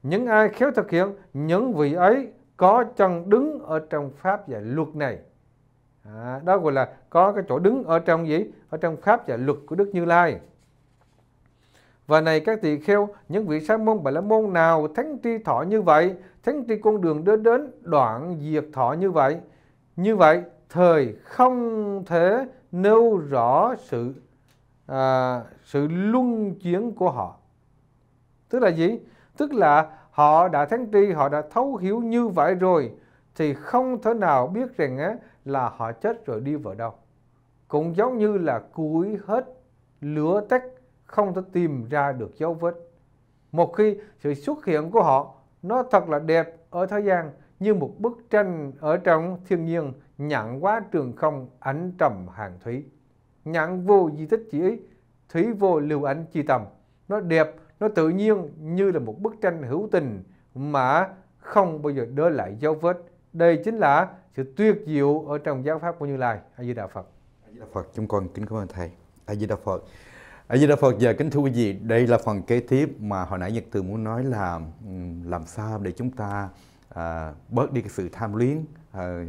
những ai khéo thực hiện những vị ấy có chân đứng ở trong pháp và luật này à, đó gọi là có cái chỗ đứng ở trong gì ở trong pháp và luật của đức như lai và này các tỳ kheo, những vị sa môn bà la môn nào thánh tri thọ như vậy, thánh tri con đường đưa đến đoạn diệt thọ như vậy. Như vậy, thời không thể nêu rõ sự à, sự luân chuyển của họ. Tức là gì? Tức là họ đã thánh tri, họ đã thấu hiểu như vậy rồi thì không thể nào biết rằng á, là họ chết rồi đi vào đâu. Cũng giống như là củi hết lửa tách không thể tìm ra được dấu vết. Một khi sự xuất hiện của họ, nó thật là đẹp ở thời gian như một bức tranh ở trong thiên nhiên nhãn quá trường không ánh trầm hàng thủy. nhãn vô di tích chỉ ý, thủy vô lưu ảnh chi tầm. Nó đẹp, nó tự nhiên như là một bức tranh hữu tình mà không bao giờ đưa lại dấu vết. Đây chính là sự tuyệt diệu ở trong giáo pháp của Như Lai, A Di Đà Phật. A Di Đà Phật, chúng con kính cảm ơn thầy. A Di Đà Phật. A Di Đà Phật giờ kính thưa quý vị, đây là phần kế tiếp mà hồi nãy Nhật Từ muốn nói là làm sao để chúng ta à, bớt đi cái sự tham luyến, à,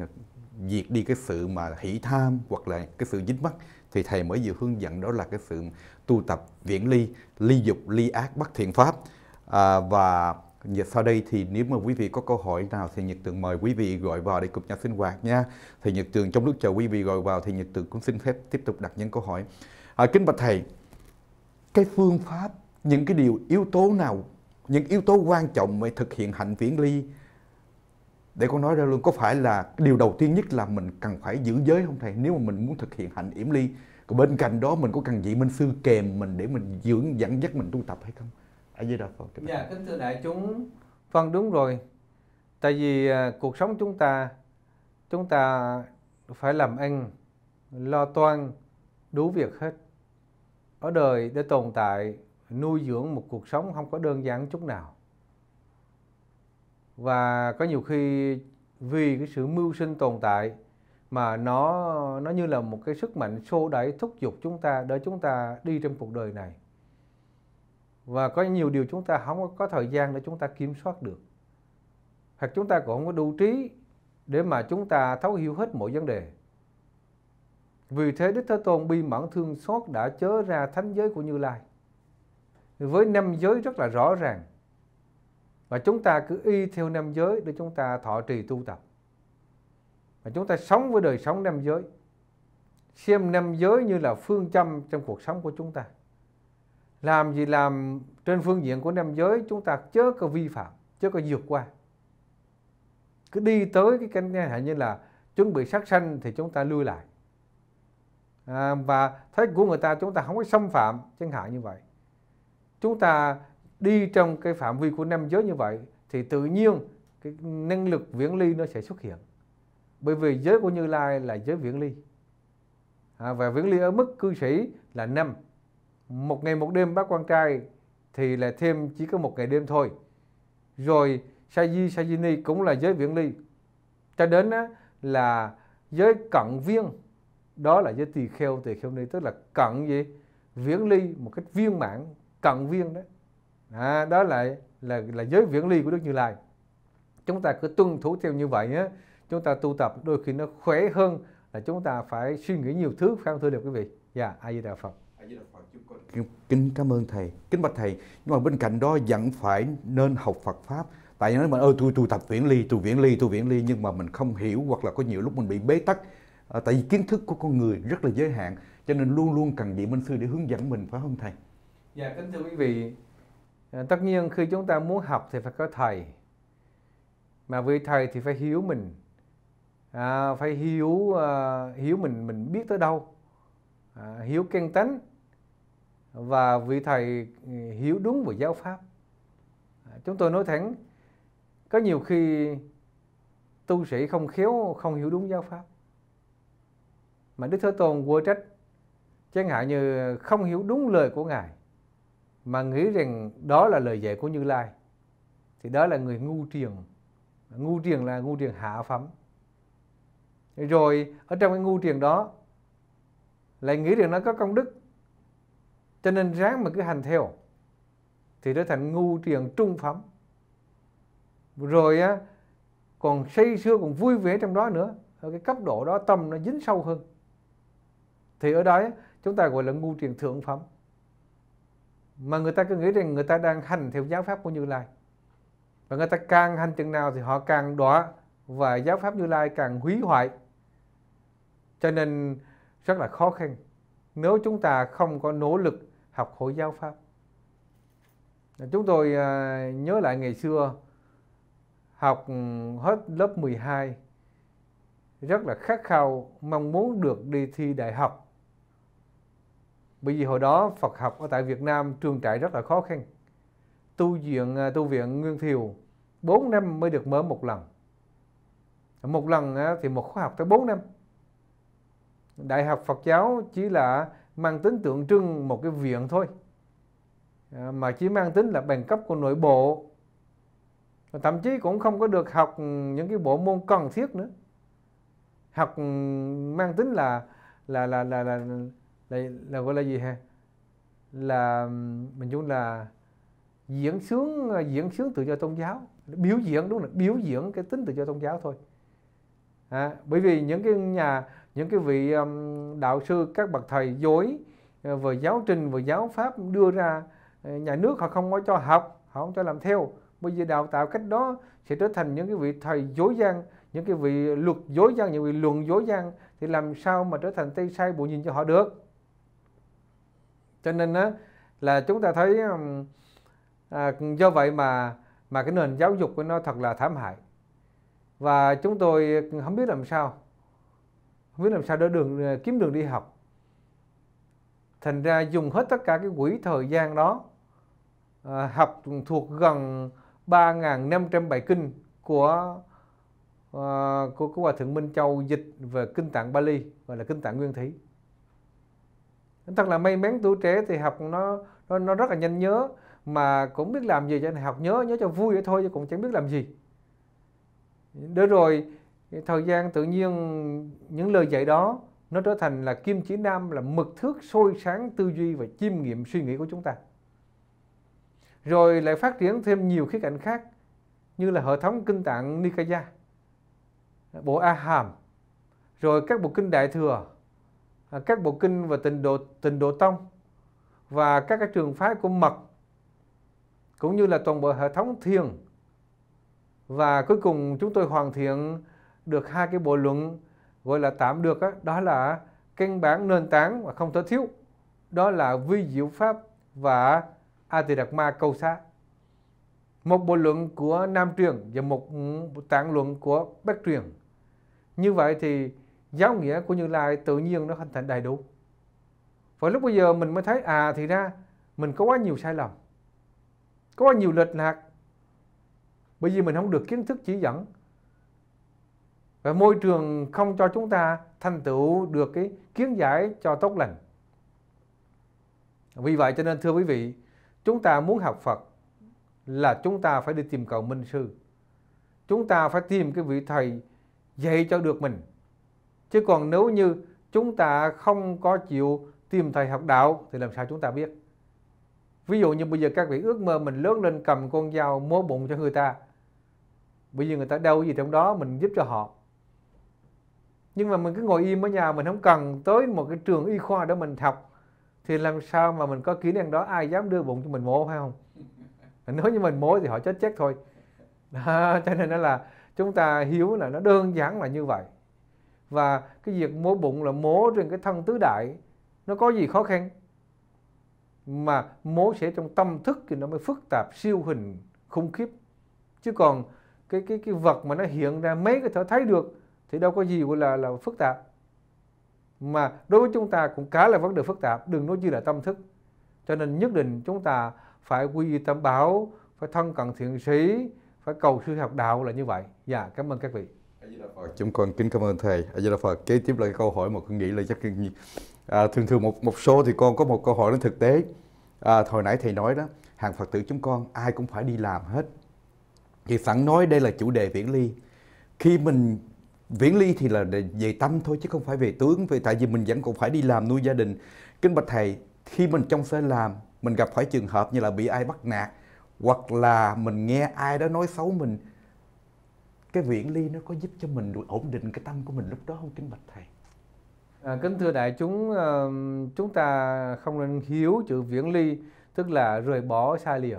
diệt đi cái sự mà hỷ tham hoặc là cái sự dính mắc thì thầy mới vừa hướng dẫn đó là cái sự tu tập viễn ly, ly dục, ly ác, bắt thiện pháp. À, và và sau đây thì nếu mà quý vị có câu hỏi nào thì Nhật Tường mời quý vị gọi vào để cùng nhau sinh hoạt nha. Thì Nhật Tường trong lúc chờ quý vị gọi vào thì Nhật Tường cũng xin phép tiếp tục đặt những câu hỏi. À, kính bạch Thầy, cái phương pháp những cái điều yếu tố nào những yếu tố quan trọng để thực hiện hạnh viễn ly để con nói ra luôn có phải là điều đầu tiên nhất là mình cần phải giữ giới không thầy nếu mà mình muốn thực hiện hạnh yểm ly còn bên cạnh đó mình có cần vị minh sư kèm mình để mình dưỡng dẫn dắt mình tu tập hay không ở dưới đạo phật dạ kính thưa đại chúng vâng đúng rồi tại vì à, cuộc sống chúng ta chúng ta phải làm ăn lo toan đủ việc hết ở đời để tồn tại nuôi dưỡng một cuộc sống không có đơn giản chút nào và có nhiều khi vì cái sự mưu sinh tồn tại mà nó nó như là một cái sức mạnh xô đẩy thúc giục chúng ta để chúng ta đi trong cuộc đời này và có nhiều điều chúng ta không có thời gian để chúng ta kiểm soát được hoặc chúng ta cũng không có đủ trí để mà chúng ta thấu hiểu hết mọi vấn đề vì thế Đức Thế Tôn bi mẫn thương xót đã chớ ra thánh giới của Như Lai. Với năm giới rất là rõ ràng. Và chúng ta cứ y theo năm giới để chúng ta thọ trì tu tập. Và chúng ta sống với đời sống năm giới. Xem năm giới như là phương châm trong cuộc sống của chúng ta. Làm gì làm trên phương diện của năm giới chúng ta chớ có vi phạm, chớ có vượt qua. Cứ đi tới cái cảnh như là chuẩn bị sát sanh thì chúng ta lui lại à, và thấy của người ta chúng ta không có xâm phạm chẳng hạn như vậy chúng ta đi trong cái phạm vi của nam giới như vậy thì tự nhiên cái năng lực viễn ly nó sẽ xuất hiện bởi vì giới của Như Lai là giới viễn ly à, và viễn ly ở mức cư sĩ là năm một ngày một đêm bác quan trai thì là thêm chỉ có một ngày đêm thôi rồi sa di sa di ni cũng là giới viễn ly cho đến là giới cận viên đó là giới tỳ kheo tỳ kheo ni tức là cận gì viễn ly một cách viên mãn cận viên đó à, đó là là là giới viễn ly của đức như lai chúng ta cứ tuân thủ theo như vậy á chúng ta tu tập đôi khi nó khỏe hơn là chúng ta phải suy nghĩ nhiều thứ phải thưa được quý vị dạ a di đà phật kính cảm ơn thầy kính bạch thầy nhưng mà bên cạnh đó vẫn phải nên học Phật pháp tại vì nói mình ơi tôi tu tập viễn ly tu viễn ly tu viễn ly nhưng mà mình không hiểu hoặc là có nhiều lúc mình bị bế tắc Ờ, tại vì kiến thức của con người rất là giới hạn cho nên luôn luôn cần vị minh sư để hướng dẫn mình phải không thầy dạ kính thưa quý vị ờ, tất nhiên khi chúng ta muốn học thì phải có thầy mà vị thầy thì phải hiểu mình à, phải hiểu à, hiểu mình mình biết tới đâu à, hiểu căn tánh và vị thầy ừ, hiểu đúng về giáo pháp à, chúng tôi nói thẳng có nhiều khi tu sĩ không khéo không hiểu đúng giáo pháp mà Đức Thế Tôn vô trách chẳng hạn như không hiểu đúng lời của Ngài mà nghĩ rằng đó là lời dạy của Như Lai thì đó là người ngu triền ngu triền là ngu triền hạ phẩm rồi ở trong cái ngu triền đó lại nghĩ rằng nó có công đức cho nên ráng mà cứ hành theo thì trở thành ngu triền trung phẩm rồi á còn say xưa còn vui vẻ trong đó nữa ở cái cấp độ đó tâm nó dính sâu hơn thì ở đó chúng ta gọi là ngu truyền thượng phẩm mà người ta cứ nghĩ rằng người ta đang hành theo giáo pháp của Như Lai và người ta càng hành chừng nào thì họ càng đọa và giáo pháp Như Lai càng hủy hoại cho nên rất là khó khăn nếu chúng ta không có nỗ lực học hội giáo pháp chúng tôi à, nhớ lại ngày xưa học hết lớp 12 rất là khát khao mong muốn được đi thi đại học bởi vì hồi đó Phật học ở tại Việt Nam trường trại rất là khó khăn tu viện à, tu viện Nguyên Thiều 4 năm mới được mở một lần một lần à, thì một khóa học tới 4 năm Đại học Phật giáo chỉ là mang tính tượng trưng một cái viện thôi à, mà chỉ mang tính là bằng cấp của nội bộ thậm chí cũng không có được học những cái bộ môn cần thiết nữa học mang tính là là là là, là là, là gọi là gì ha là mình chúng là diễn sướng à, diễn sướng tự do tôn giáo biểu diễn đúng là biểu diễn cái tính tự do tôn giáo thôi à, bởi vì những cái nhà những cái vị um, đạo sư các bậc thầy dối à, vừa giáo trình vừa giáo pháp đưa ra à, nhà nước họ không có cho học họ không cho làm theo bởi vì đào tạo cách đó sẽ trở thành những cái vị thầy dối gian những cái vị luật dối gian những vị luận dối gian thì làm sao mà trở thành tay sai bộ nhìn cho họ được cho nên á là chúng ta thấy à, do vậy mà mà cái nền giáo dục của nó thật là thảm hại và chúng tôi không biết làm sao không biết làm sao để đường à, kiếm đường đi học thành ra dùng hết tất cả cái quỹ thời gian đó à, học thuộc gần 3.500 bài kinh của à, của của hòa thượng Minh Châu dịch về kinh tạng Bali gọi là kinh tạng Nguyên Thí thật là may mắn tuổi trẻ thì học nó nó, nó rất là nhanh nhớ mà cũng biết làm gì cho nên học nhớ nhớ cho vui vậy thôi chứ cũng chẳng biết làm gì để rồi thời gian tự nhiên những lời dạy đó nó trở thành là kim chỉ nam là mực thước sôi sáng tư duy và chiêm nghiệm suy nghĩ của chúng ta rồi lại phát triển thêm nhiều khía cạnh khác như là hệ thống kinh tạng Nikaya, bộ A Hàm, rồi các bộ kinh Đại Thừa, À, các bộ kinh và tịnh độ tịnh độ tông và các cái trường phái của mật cũng như là toàn bộ hệ thống thiền và cuối cùng chúng tôi hoàn thiện được hai cái bộ luận gọi là tạm được đó, đó là căn bản nền tảng và không thể thiếu đó là vi diệu pháp và a tỳ đạt ma câu xá một bộ luận của nam truyền và một tạng luận của bắc truyền như vậy thì giáo nghĩa của Như Lai tự nhiên nó hình thành đầy đủ. Và lúc bây giờ mình mới thấy à thì ra mình có quá nhiều sai lầm. Có quá nhiều lệch lạc. Bởi vì mình không được kiến thức chỉ dẫn. Và môi trường không cho chúng ta thành tựu được cái kiến giải cho tốt lành. Vì vậy cho nên thưa quý vị, chúng ta muốn học Phật là chúng ta phải đi tìm cầu minh sư. Chúng ta phải tìm cái vị thầy dạy cho được mình chứ còn nếu như chúng ta không có chịu tìm thầy học đạo thì làm sao chúng ta biết ví dụ như bây giờ các vị ước mơ mình lớn lên cầm con dao múa bụng cho người ta bây giờ người ta đau gì trong đó mình giúp cho họ nhưng mà mình cứ ngồi im ở nhà mình không cần tới một cái trường y khoa để mình học thì làm sao mà mình có kỹ năng đó ai dám đưa bụng cho mình mổ phải không nếu như mình mổ thì họ chết chết thôi đó, cho nên đó là chúng ta hiếu là nó đơn giản là như vậy và cái việc mố bụng là mố trên cái thân tứ đại nó có gì khó khăn mà mố sẽ trong tâm thức thì nó mới phức tạp siêu hình khủng khiếp chứ còn cái cái cái vật mà nó hiện ra mấy cái thể thấy được thì đâu có gì gọi là là phức tạp mà đối với chúng ta cũng cả là vấn đề phức tạp đừng nói chỉ là tâm thức cho nên nhất định chúng ta phải quy tâm bảo phải thân cận thiện sĩ phải cầu sư học đạo là như vậy dạ cảm ơn các vị Chúng con kính cảm ơn thầy. A Di Đà Phật. Kế tiếp là cái câu hỏi mà con nghĩ là chắc à, thường thường một một số thì con có một câu hỏi đến thực tế. À, hồi nãy thầy nói đó, hàng Phật tử chúng con ai cũng phải đi làm hết. Thì sẵn nói đây là chủ đề viễn ly. Khi mình viễn ly thì là về tâm thôi chứ không phải về tướng vì tại vì mình vẫn cũng phải đi làm nuôi gia đình. Kính bạch thầy, khi mình trong sẽ làm mình gặp phải trường hợp như là bị ai bắt nạt hoặc là mình nghe ai đó nói xấu mình cái viễn ly nó có giúp cho mình ổn định cái tâm của mình lúc đó không kính bạch thầy à, kính thưa đại chúng chúng ta không nên hiếu chữ viễn ly tức là rời bỏ xa lìa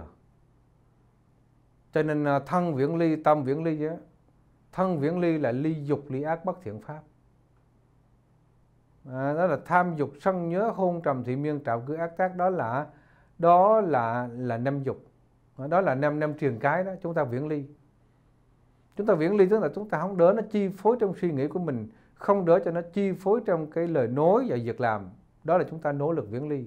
cho nên à, thân viễn ly tâm viễn ly á thân viễn ly là ly dục ly ác bất thiện pháp à, đó là tham dục sân nhớ hôn trầm thị miên trạo cư ác tác đó là đó là là năm dục đó là năm năm truyền cái đó chúng ta viễn ly chúng ta viễn ly tức là chúng ta không đỡ nó chi phối trong suy nghĩ của mình không đỡ cho nó chi phối trong cái lời nói và việc làm đó là chúng ta nỗ lực viễn ly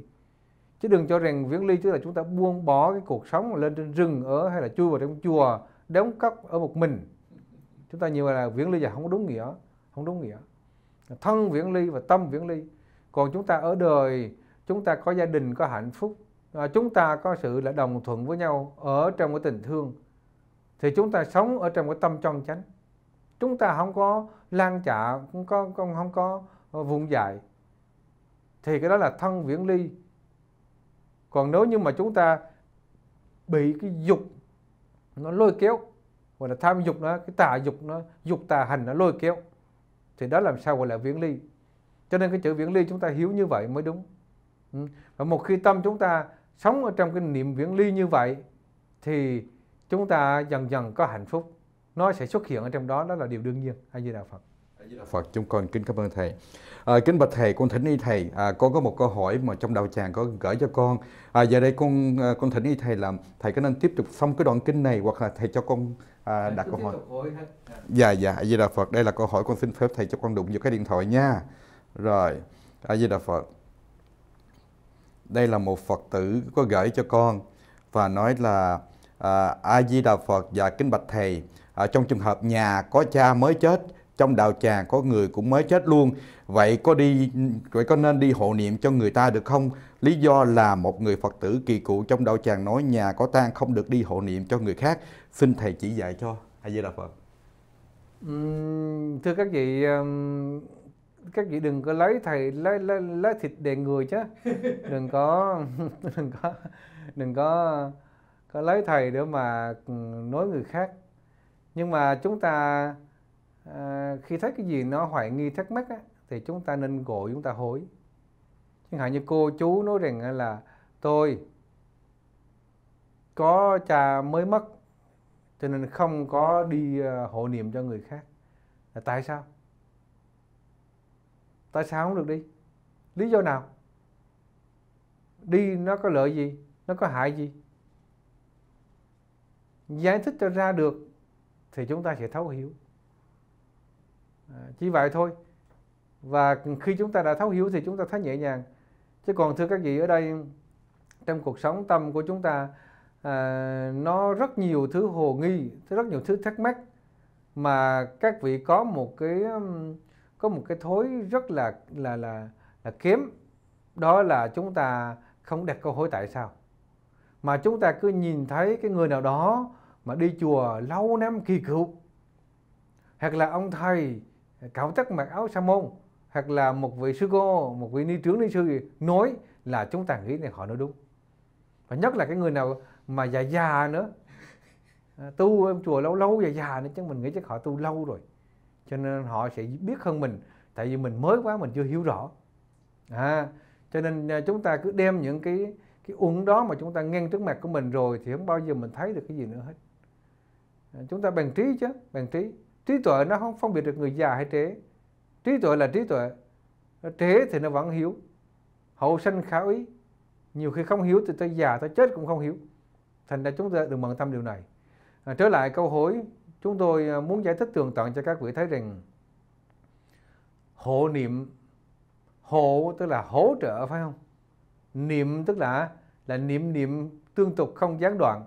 chứ đừng cho rằng viễn ly tức là chúng ta buông bỏ cái cuộc sống lên trên rừng ở hay là chui vào trong chùa đóng cốc ở một mình chúng ta nhiều là viễn ly là không đúng nghĩa không đúng nghĩa thân viễn ly và tâm viễn ly còn chúng ta ở đời chúng ta có gia đình có hạnh phúc à, chúng ta có sự là đồng thuận với nhau ở trong cái tình thương thì chúng ta sống ở trong cái tâm trong chánh chúng ta không có lan chạ không có không, ờ, không có vùng dài thì cái đó là thân viễn ly còn nếu như mà chúng ta bị cái dục nó lôi kéo hoặc là tham dục nó cái tà dục nó dục tà hành nó lôi kéo thì đó làm sao gọi là viễn ly cho nên cái chữ viễn ly chúng ta hiểu như vậy mới đúng và một khi tâm chúng ta sống ở trong cái niệm viễn ly như vậy thì chúng ta dần dần có hạnh phúc nó sẽ xuất hiện ở trong đó đó là điều đương nhiên a di đà phật Phật chúng con kính cảm ơn thầy. À, kính bạch thầy, con thỉnh y thầy, à, con có một câu hỏi mà trong đạo tràng có gửi cho con. À, giờ đây con à, con thỉnh y thầy làm thầy có nên tiếp tục xong cái đoạn kinh này hoặc là thầy cho con à, đặt câu hỏi. Dạ. dạ dạ, A Di Đà Phật, đây là câu hỏi con xin phép thầy cho con đụng vào cái điện thoại nha. Rồi, A Di Đà Phật. Đây là một Phật tử có gửi cho con và nói là À, a di đà phật và kính bạch thầy à, trong trường hợp nhà có cha mới chết trong đạo tràng có người cũng mới chết luôn vậy có đi vậy có nên đi hộ niệm cho người ta được không lý do là một người phật tử kỳ cụ trong đạo tràng nói nhà có tang không được đi hộ niệm cho người khác xin thầy chỉ dạy cho a di đà phật thưa các vị các vị đừng có lấy thầy lấy lấy, lấy thịt để người chứ đừng có đừng có đừng có có lấy thầy để mà ừ, nói người khác nhưng mà chúng ta à, khi thấy cái gì nó hoài nghi thắc mắc á, thì chúng ta nên gọi chúng ta hối chẳng hạn như cô chú nói rằng là tôi có cha mới mất cho nên không có đi ờ, hộ niệm cho người khác là tại sao tại sao không được đi lý do nào đi nó có lợi gì nó có hại gì giải thích cho ra được thì chúng ta sẽ thấu hiểu à, chỉ vậy thôi và khi chúng ta đã thấu hiểu thì chúng ta thấy nhẹ nhàng chứ còn thưa các vị ở đây trong cuộc sống tâm của chúng ta à, nó rất nhiều thứ hồ nghi rất nhiều thứ thắc mắc mà các vị có một cái um, có một cái thối rất là là là là kém đó là chúng ta không đặt câu hỏi tại sao mà chúng ta cứ nhìn thấy cái người nào đó mà đi chùa lâu năm kỳ cựu hoặc là ông thầy cạo tắt mặc áo sa môn hoặc là một vị sư cô một vị ni trưởng ni sư nói là chúng ta nghĩ này họ nói đúng và nhất là cái người nào mà già già nữa à, tu ở chùa lâu lâu già già nữa chứ mình nghĩ chắc họ tu lâu rồi cho nên họ sẽ biết hơn mình tại vì mình mới quá mình chưa hiểu rõ à, cho nên à, chúng ta cứ đem những cái cái uẩn đó mà chúng ta ngang trước mặt của mình rồi thì không bao giờ mình thấy được cái gì nữa hết chúng ta bằng trí chứ bằng trí trí tuệ nó không phân biệt được người già hay trẻ trí tuệ là trí tuệ trẻ thì nó vẫn hiểu hậu sinh khả ý nhiều khi không hiểu thì tới già tới chết cũng không hiểu thành ra chúng ta đừng bận tâm điều này à, trở lại câu hỏi chúng tôi à, muốn giải thích tường tận cho các vị thấy rằng hộ niệm hộ tức là hỗ trợ phải không niệm tức là là niệm niệm tương tục không gián đoạn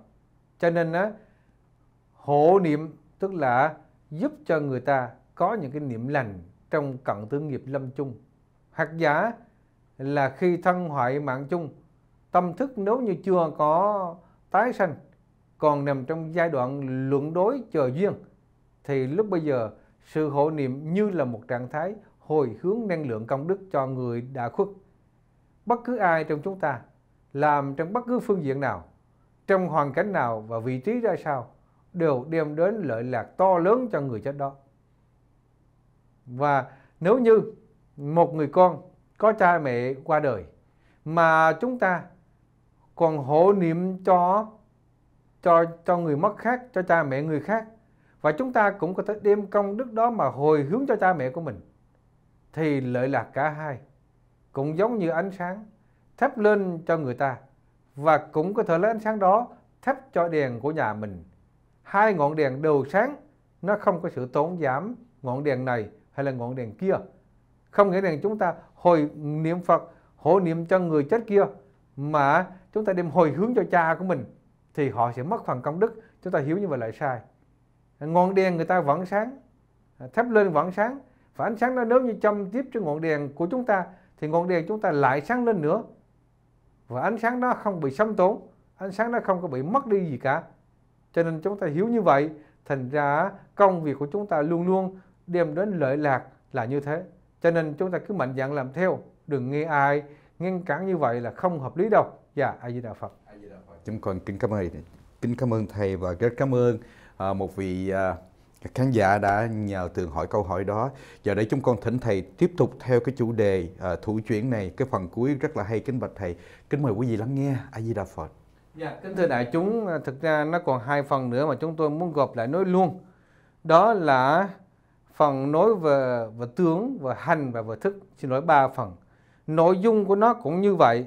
cho nên á hộ niệm tức là giúp cho người ta có những cái niệm lành trong cận tử nghiệp lâm chung hoặc giả là khi thân hoại mạng chung tâm thức nếu như chưa có tái sanh còn nằm trong giai đoạn luận đối chờ duyên thì lúc bây giờ sự hộ niệm như là một trạng thái hồi hướng năng lượng công đức cho người đã khuất bất cứ ai trong chúng ta làm trong bất cứ phương diện nào trong hoàn cảnh nào và vị trí ra sao đều đem đến lợi lạc to lớn cho người chết đó và nếu như một người con có cha mẹ qua đời mà chúng ta còn hộ niệm cho cho cho người mất khác cho cha mẹ người khác và chúng ta cũng có thể đem công đức đó mà hồi hướng cho cha mẹ của mình thì lợi lạc cả hai cũng giống như ánh sáng thắp lên cho người ta và cũng có thể lấy ánh sáng đó thắp cho đèn của nhà mình hai ngọn đèn đều sáng nó không có sự tốn giảm ngọn đèn này hay là ngọn đèn kia không nghĩa rằng chúng ta hồi niệm phật hộ niệm cho người chết kia mà chúng ta đem hồi hướng cho cha của mình thì họ sẽ mất phần công đức chúng ta hiểu như vậy lại sai ngọn đèn người ta vẫn sáng thép lên vẫn sáng và ánh sáng nó nếu như châm tiếp cho ngọn đèn của chúng ta thì ngọn đèn chúng ta lại sáng lên nữa và ánh sáng nó không bị xâm tốn ánh sáng nó không có bị mất đi gì cả cho nên chúng ta hiểu như vậy, thành ra công việc của chúng ta luôn luôn đem đến lợi lạc là như thế. Cho nên chúng ta cứ mạnh dạn làm theo, đừng nghe ai ngăn cản như vậy là không hợp lý đâu. Dạ, A Di Đà Phật. Chúng con kính cảm ơn kính cảm ơn thầy và rất cảm ơn à, một vị à, khán giả đã nhờ thường hỏi câu hỏi đó giờ để chúng con thỉnh thầy tiếp tục theo cái chủ đề à, thủ chuyển này cái phần cuối rất là hay kính bạch thầy kính mời quý vị lắng nghe a di đà phật Dạ, kính thưa đại chúng, à, thực ra nó còn hai phần nữa mà chúng tôi muốn gộp lại nói luôn. Đó là phần nói về về tướng, và hành và về thức, xin nói ba phần. Nội dung của nó cũng như vậy.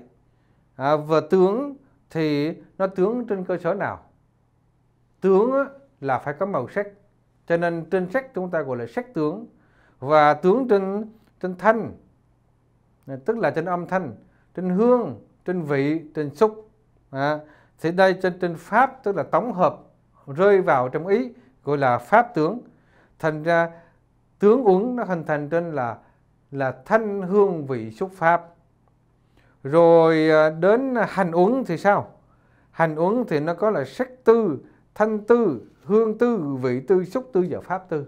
À, về tướng thì nó tướng trên cơ sở nào? Tướng là phải có màu sắc. Cho nên trên sắc chúng ta gọi là sắc tướng và tướng trên trên thanh tức là trên âm thanh, trên hương, trên vị, trên xúc. À, thì đây trên trên pháp tức là tổng hợp rơi vào trong ý gọi là pháp tướng thành ra tướng uống nó hình thành trên là là thanh hương vị xúc pháp rồi à, đến hành uống thì sao hành uống thì nó có là sắc tư thanh tư hương tư vị tư xúc tư và pháp tư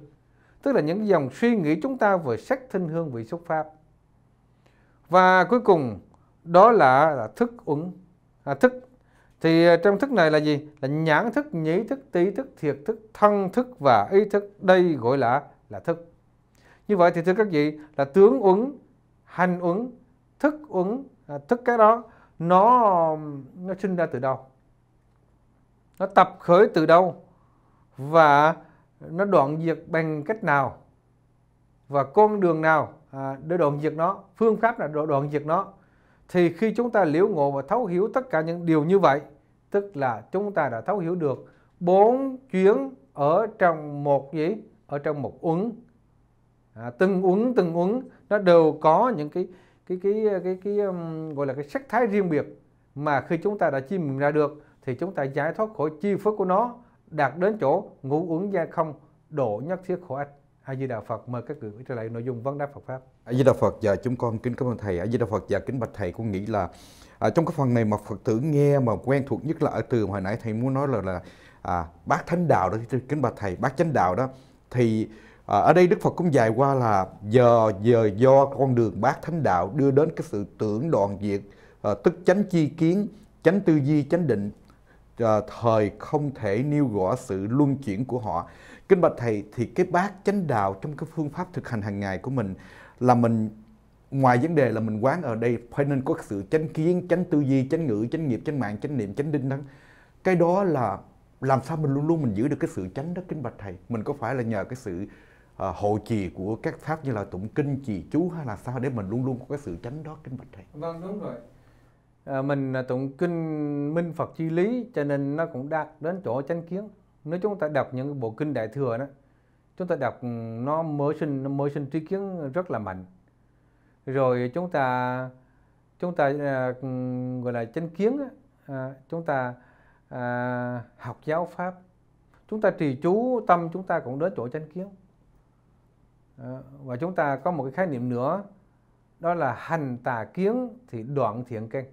tức là những dòng suy nghĩ chúng ta vừa sắc thanh hương vị xúc pháp và cuối cùng đó là, là thức uống à, thức thì ờ, trong thức này là gì là nhãn thức nhĩ thức tý thức thiệt thức thân thức và ý thức đây gọi là là thức như vậy thì thưa các vị là tướng uẩn hành uẩn thức uẩn à, thức cái đó nó nó sinh ra từ đâu nó tập khởi từ đâu và nó đoạn diệt bằng cách nào và con đường nào à, để đoạn diệt nó phương pháp là đoạn diệt nó thì khi chúng ta liễu ngộ và thấu hiểu tất cả những điều như vậy tức là chúng ta đã thấu hiểu được bốn chuyến ở trong một gì ở trong một uống à, từng uống từng uống nó đều có những cái cái cái cái cái, cái um, gọi là cái sắc thái riêng biệt mà khi chúng ta đã chiêm nghiệm ra được thì chúng ta giải thoát khỏi chi phước của nó đạt đến chỗ ngũ uống gia không độ nhất thiết khổ ách A Di Đà Phật mời các người quay trở lại nội dung vấn đáp Phật pháp. A Di Đà Phật và dạ, chúng con kính cảm ơn thầy. A Di Đà Phật và dạ, kính bạch thầy cũng nghĩ là à, trong cái phần này mà Phật tử nghe mà quen thuộc nhất là ở từ hồi nãy thầy muốn nói là là à, bác thánh đạo đó kính bạch thầy bác chánh đạo đó thì à, ở đây Đức Phật cũng dài qua là giờ giờ do con đường bác thánh đạo đưa đến cái sự tưởng đoàn diệt à, tức chánh chi kiến chánh tư duy chánh định à, thời không thể nêu gõ sự luân chuyển của họ Kinh bạch thầy thì cái bát chánh đạo trong cái phương pháp thực hành hàng ngày của mình là mình ngoài vấn đề là mình quán ở đây phải nên có sự chánh kiến, chánh tư duy, chánh ngữ, chánh nghiệp, chánh mạng, chánh niệm, chánh đinh đắn. Cái đó là làm sao mình luôn luôn mình giữ được cái sự chánh đó kinh bạch thầy. Mình có phải là nhờ cái sự uh, hộ trì của các pháp như là tụng kinh, trì chú hay là sao để mình luôn luôn có cái sự chánh đó kinh bạch thầy. Vâng đúng rồi. Ờ, à, mình tụng kinh minh Phật chi lý cho nên nó cũng đạt đến chỗ chánh kiến nếu chúng ta đọc những bộ kinh đại thừa đó chúng ta đọc ừ, nó mới sinh nó mới sinh trí kiến rất là mạnh rồi chúng ta chúng ta uh, gọi là chánh kiến uh, chúng ta uh, học giáo pháp chúng ta trì chú tâm chúng ta cũng đến chỗ chánh kiến và chúng ta có một cái khái niệm nữa đó là hành tà kiến thì đoạn thiện căn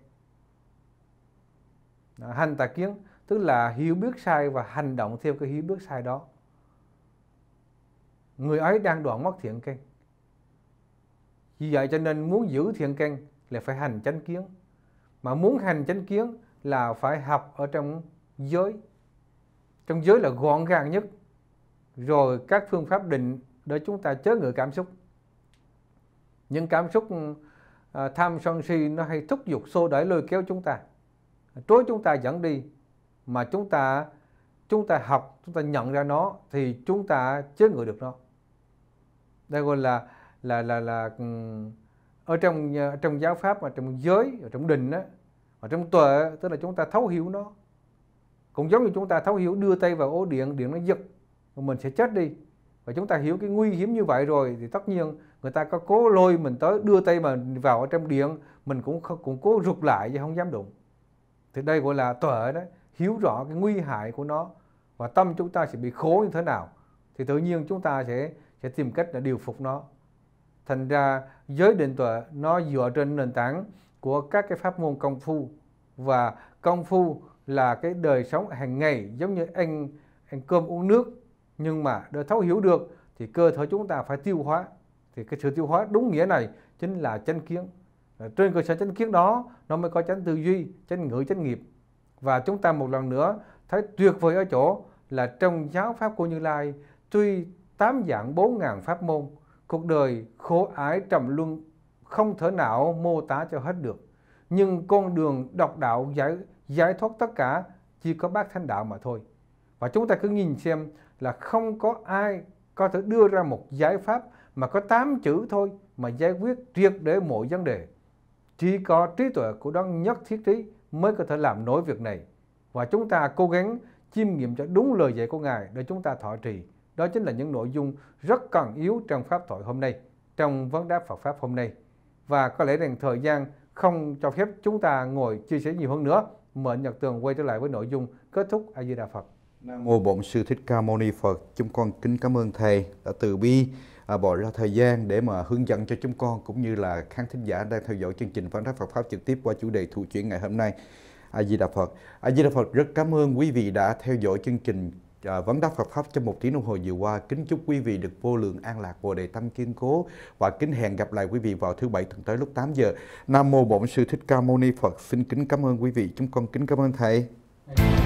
hành tà kiến tức là hiểu biết sai và hành động theo cái hiểu biết sai đó người ấy đang đoạn mất thiện căn vì vậy cho nên muốn giữ thiện căn là phải hành chánh kiến mà muốn hành chánh kiến là phải học ở trong giới trong giới là gọn gàng nhất rồi các phương pháp định để chúng ta chế ngự cảm xúc những cảm xúc à, tham sân si nó hay thúc giục xô đẩy lôi kéo chúng ta trối chúng ta dẫn đi mà chúng ta chúng ta học chúng ta nhận ra nó thì chúng ta chế ngự được nó đây gọi là là là là ở trong ờ, trong giáo pháp mà trong giới ở trong đình á ở trong tuệ tức là chúng ta thấu hiểu nó cũng giống như chúng ta thấu hiểu đưa tay vào ố điện điện nó giật mình sẽ chết đi và chúng ta hiểu cái nguy hiểm như vậy rồi thì tất nhiên người ta có cố lôi mình tới đưa tay mình vào ở trong điện mình cũng cũng cố rụt lại chứ không dám đụng thì đây gọi là tuệ đấy hiểu rõ cái nguy hại của nó và tâm chúng ta sẽ bị khổ như thế nào thì tự nhiên chúng ta sẽ sẽ tìm cách để điều phục nó thành ra giới định tuệ nó dựa trên nền tảng của các cái pháp môn công phu và công phu là cái đời sống hàng ngày giống như ăn ăn cơm uống nước nhưng mà để thấu hiểu được thì cơ thể chúng ta phải tiêu hóa thì cái sự tiêu hóa đúng nghĩa này chính là chánh kiến trên cơ sở chánh kiến đó nó mới có chánh tư duy chánh ngữ chánh nghiệp và chúng ta một lần nữa thấy tuyệt vời ở chỗ là trong giáo pháp của Như Lai tuy tám dạng bốn ngàn pháp môn, cuộc đời khổ ái trầm luân không thể nào mô tả cho hết được. Nhưng con đường độc đạo giải giải thoát tất cả chỉ có bác Thanh đạo mà thôi. Và chúng ta cứ nhìn xem là không có ai có thể đưa ra một giải pháp mà có tám chữ thôi mà giải quyết triệt để mọi vấn đề. Chỉ có trí tuệ của đấng nhất thiết trí mới có thể làm nổi việc này. Và chúng ta cố gắng chiêm nghiệm cho đúng lời dạy của Ngài để chúng ta thọ trì. Đó chính là những nội dung rất cần yếu trong Pháp thoại hôm nay, trong vấn đáp Phật Pháp hôm nay. Và có lẽ rằng thời gian không cho phép chúng ta ngồi chia sẻ nhiều hơn nữa. Mệnh Nhật Tường quay trở lại với nội dung kết thúc A Di Đà Phật. Nam mô Bổn Sư Thích Ca Mâu Ni Phật. Chúng con kính cảm ơn thầy đã từ bi À, bỏ ra thời gian để mà hướng dẫn cho chúng con cũng như là khán thính giả đang theo dõi chương trình Phán Đáp Phật Pháp trực tiếp qua chủ đề Thụ chuyển ngày hôm nay. A Di Đà Phật. A Di Đà Phật rất cảm ơn quý vị đã theo dõi chương trình à, vấn đáp Phật pháp trong một tiếng đồng hồ vừa qua. Kính chúc quý vị được vô lượng an lạc bồ đề tâm kiên cố và kính hẹn gặp lại quý vị vào thứ bảy tuần tới lúc 8 giờ. Nam mô Bổn sư Thích Ca Mâu Ni Phật. Xin kính cảm ơn quý vị. Chúng con kính cảm ơn thầy. Amen.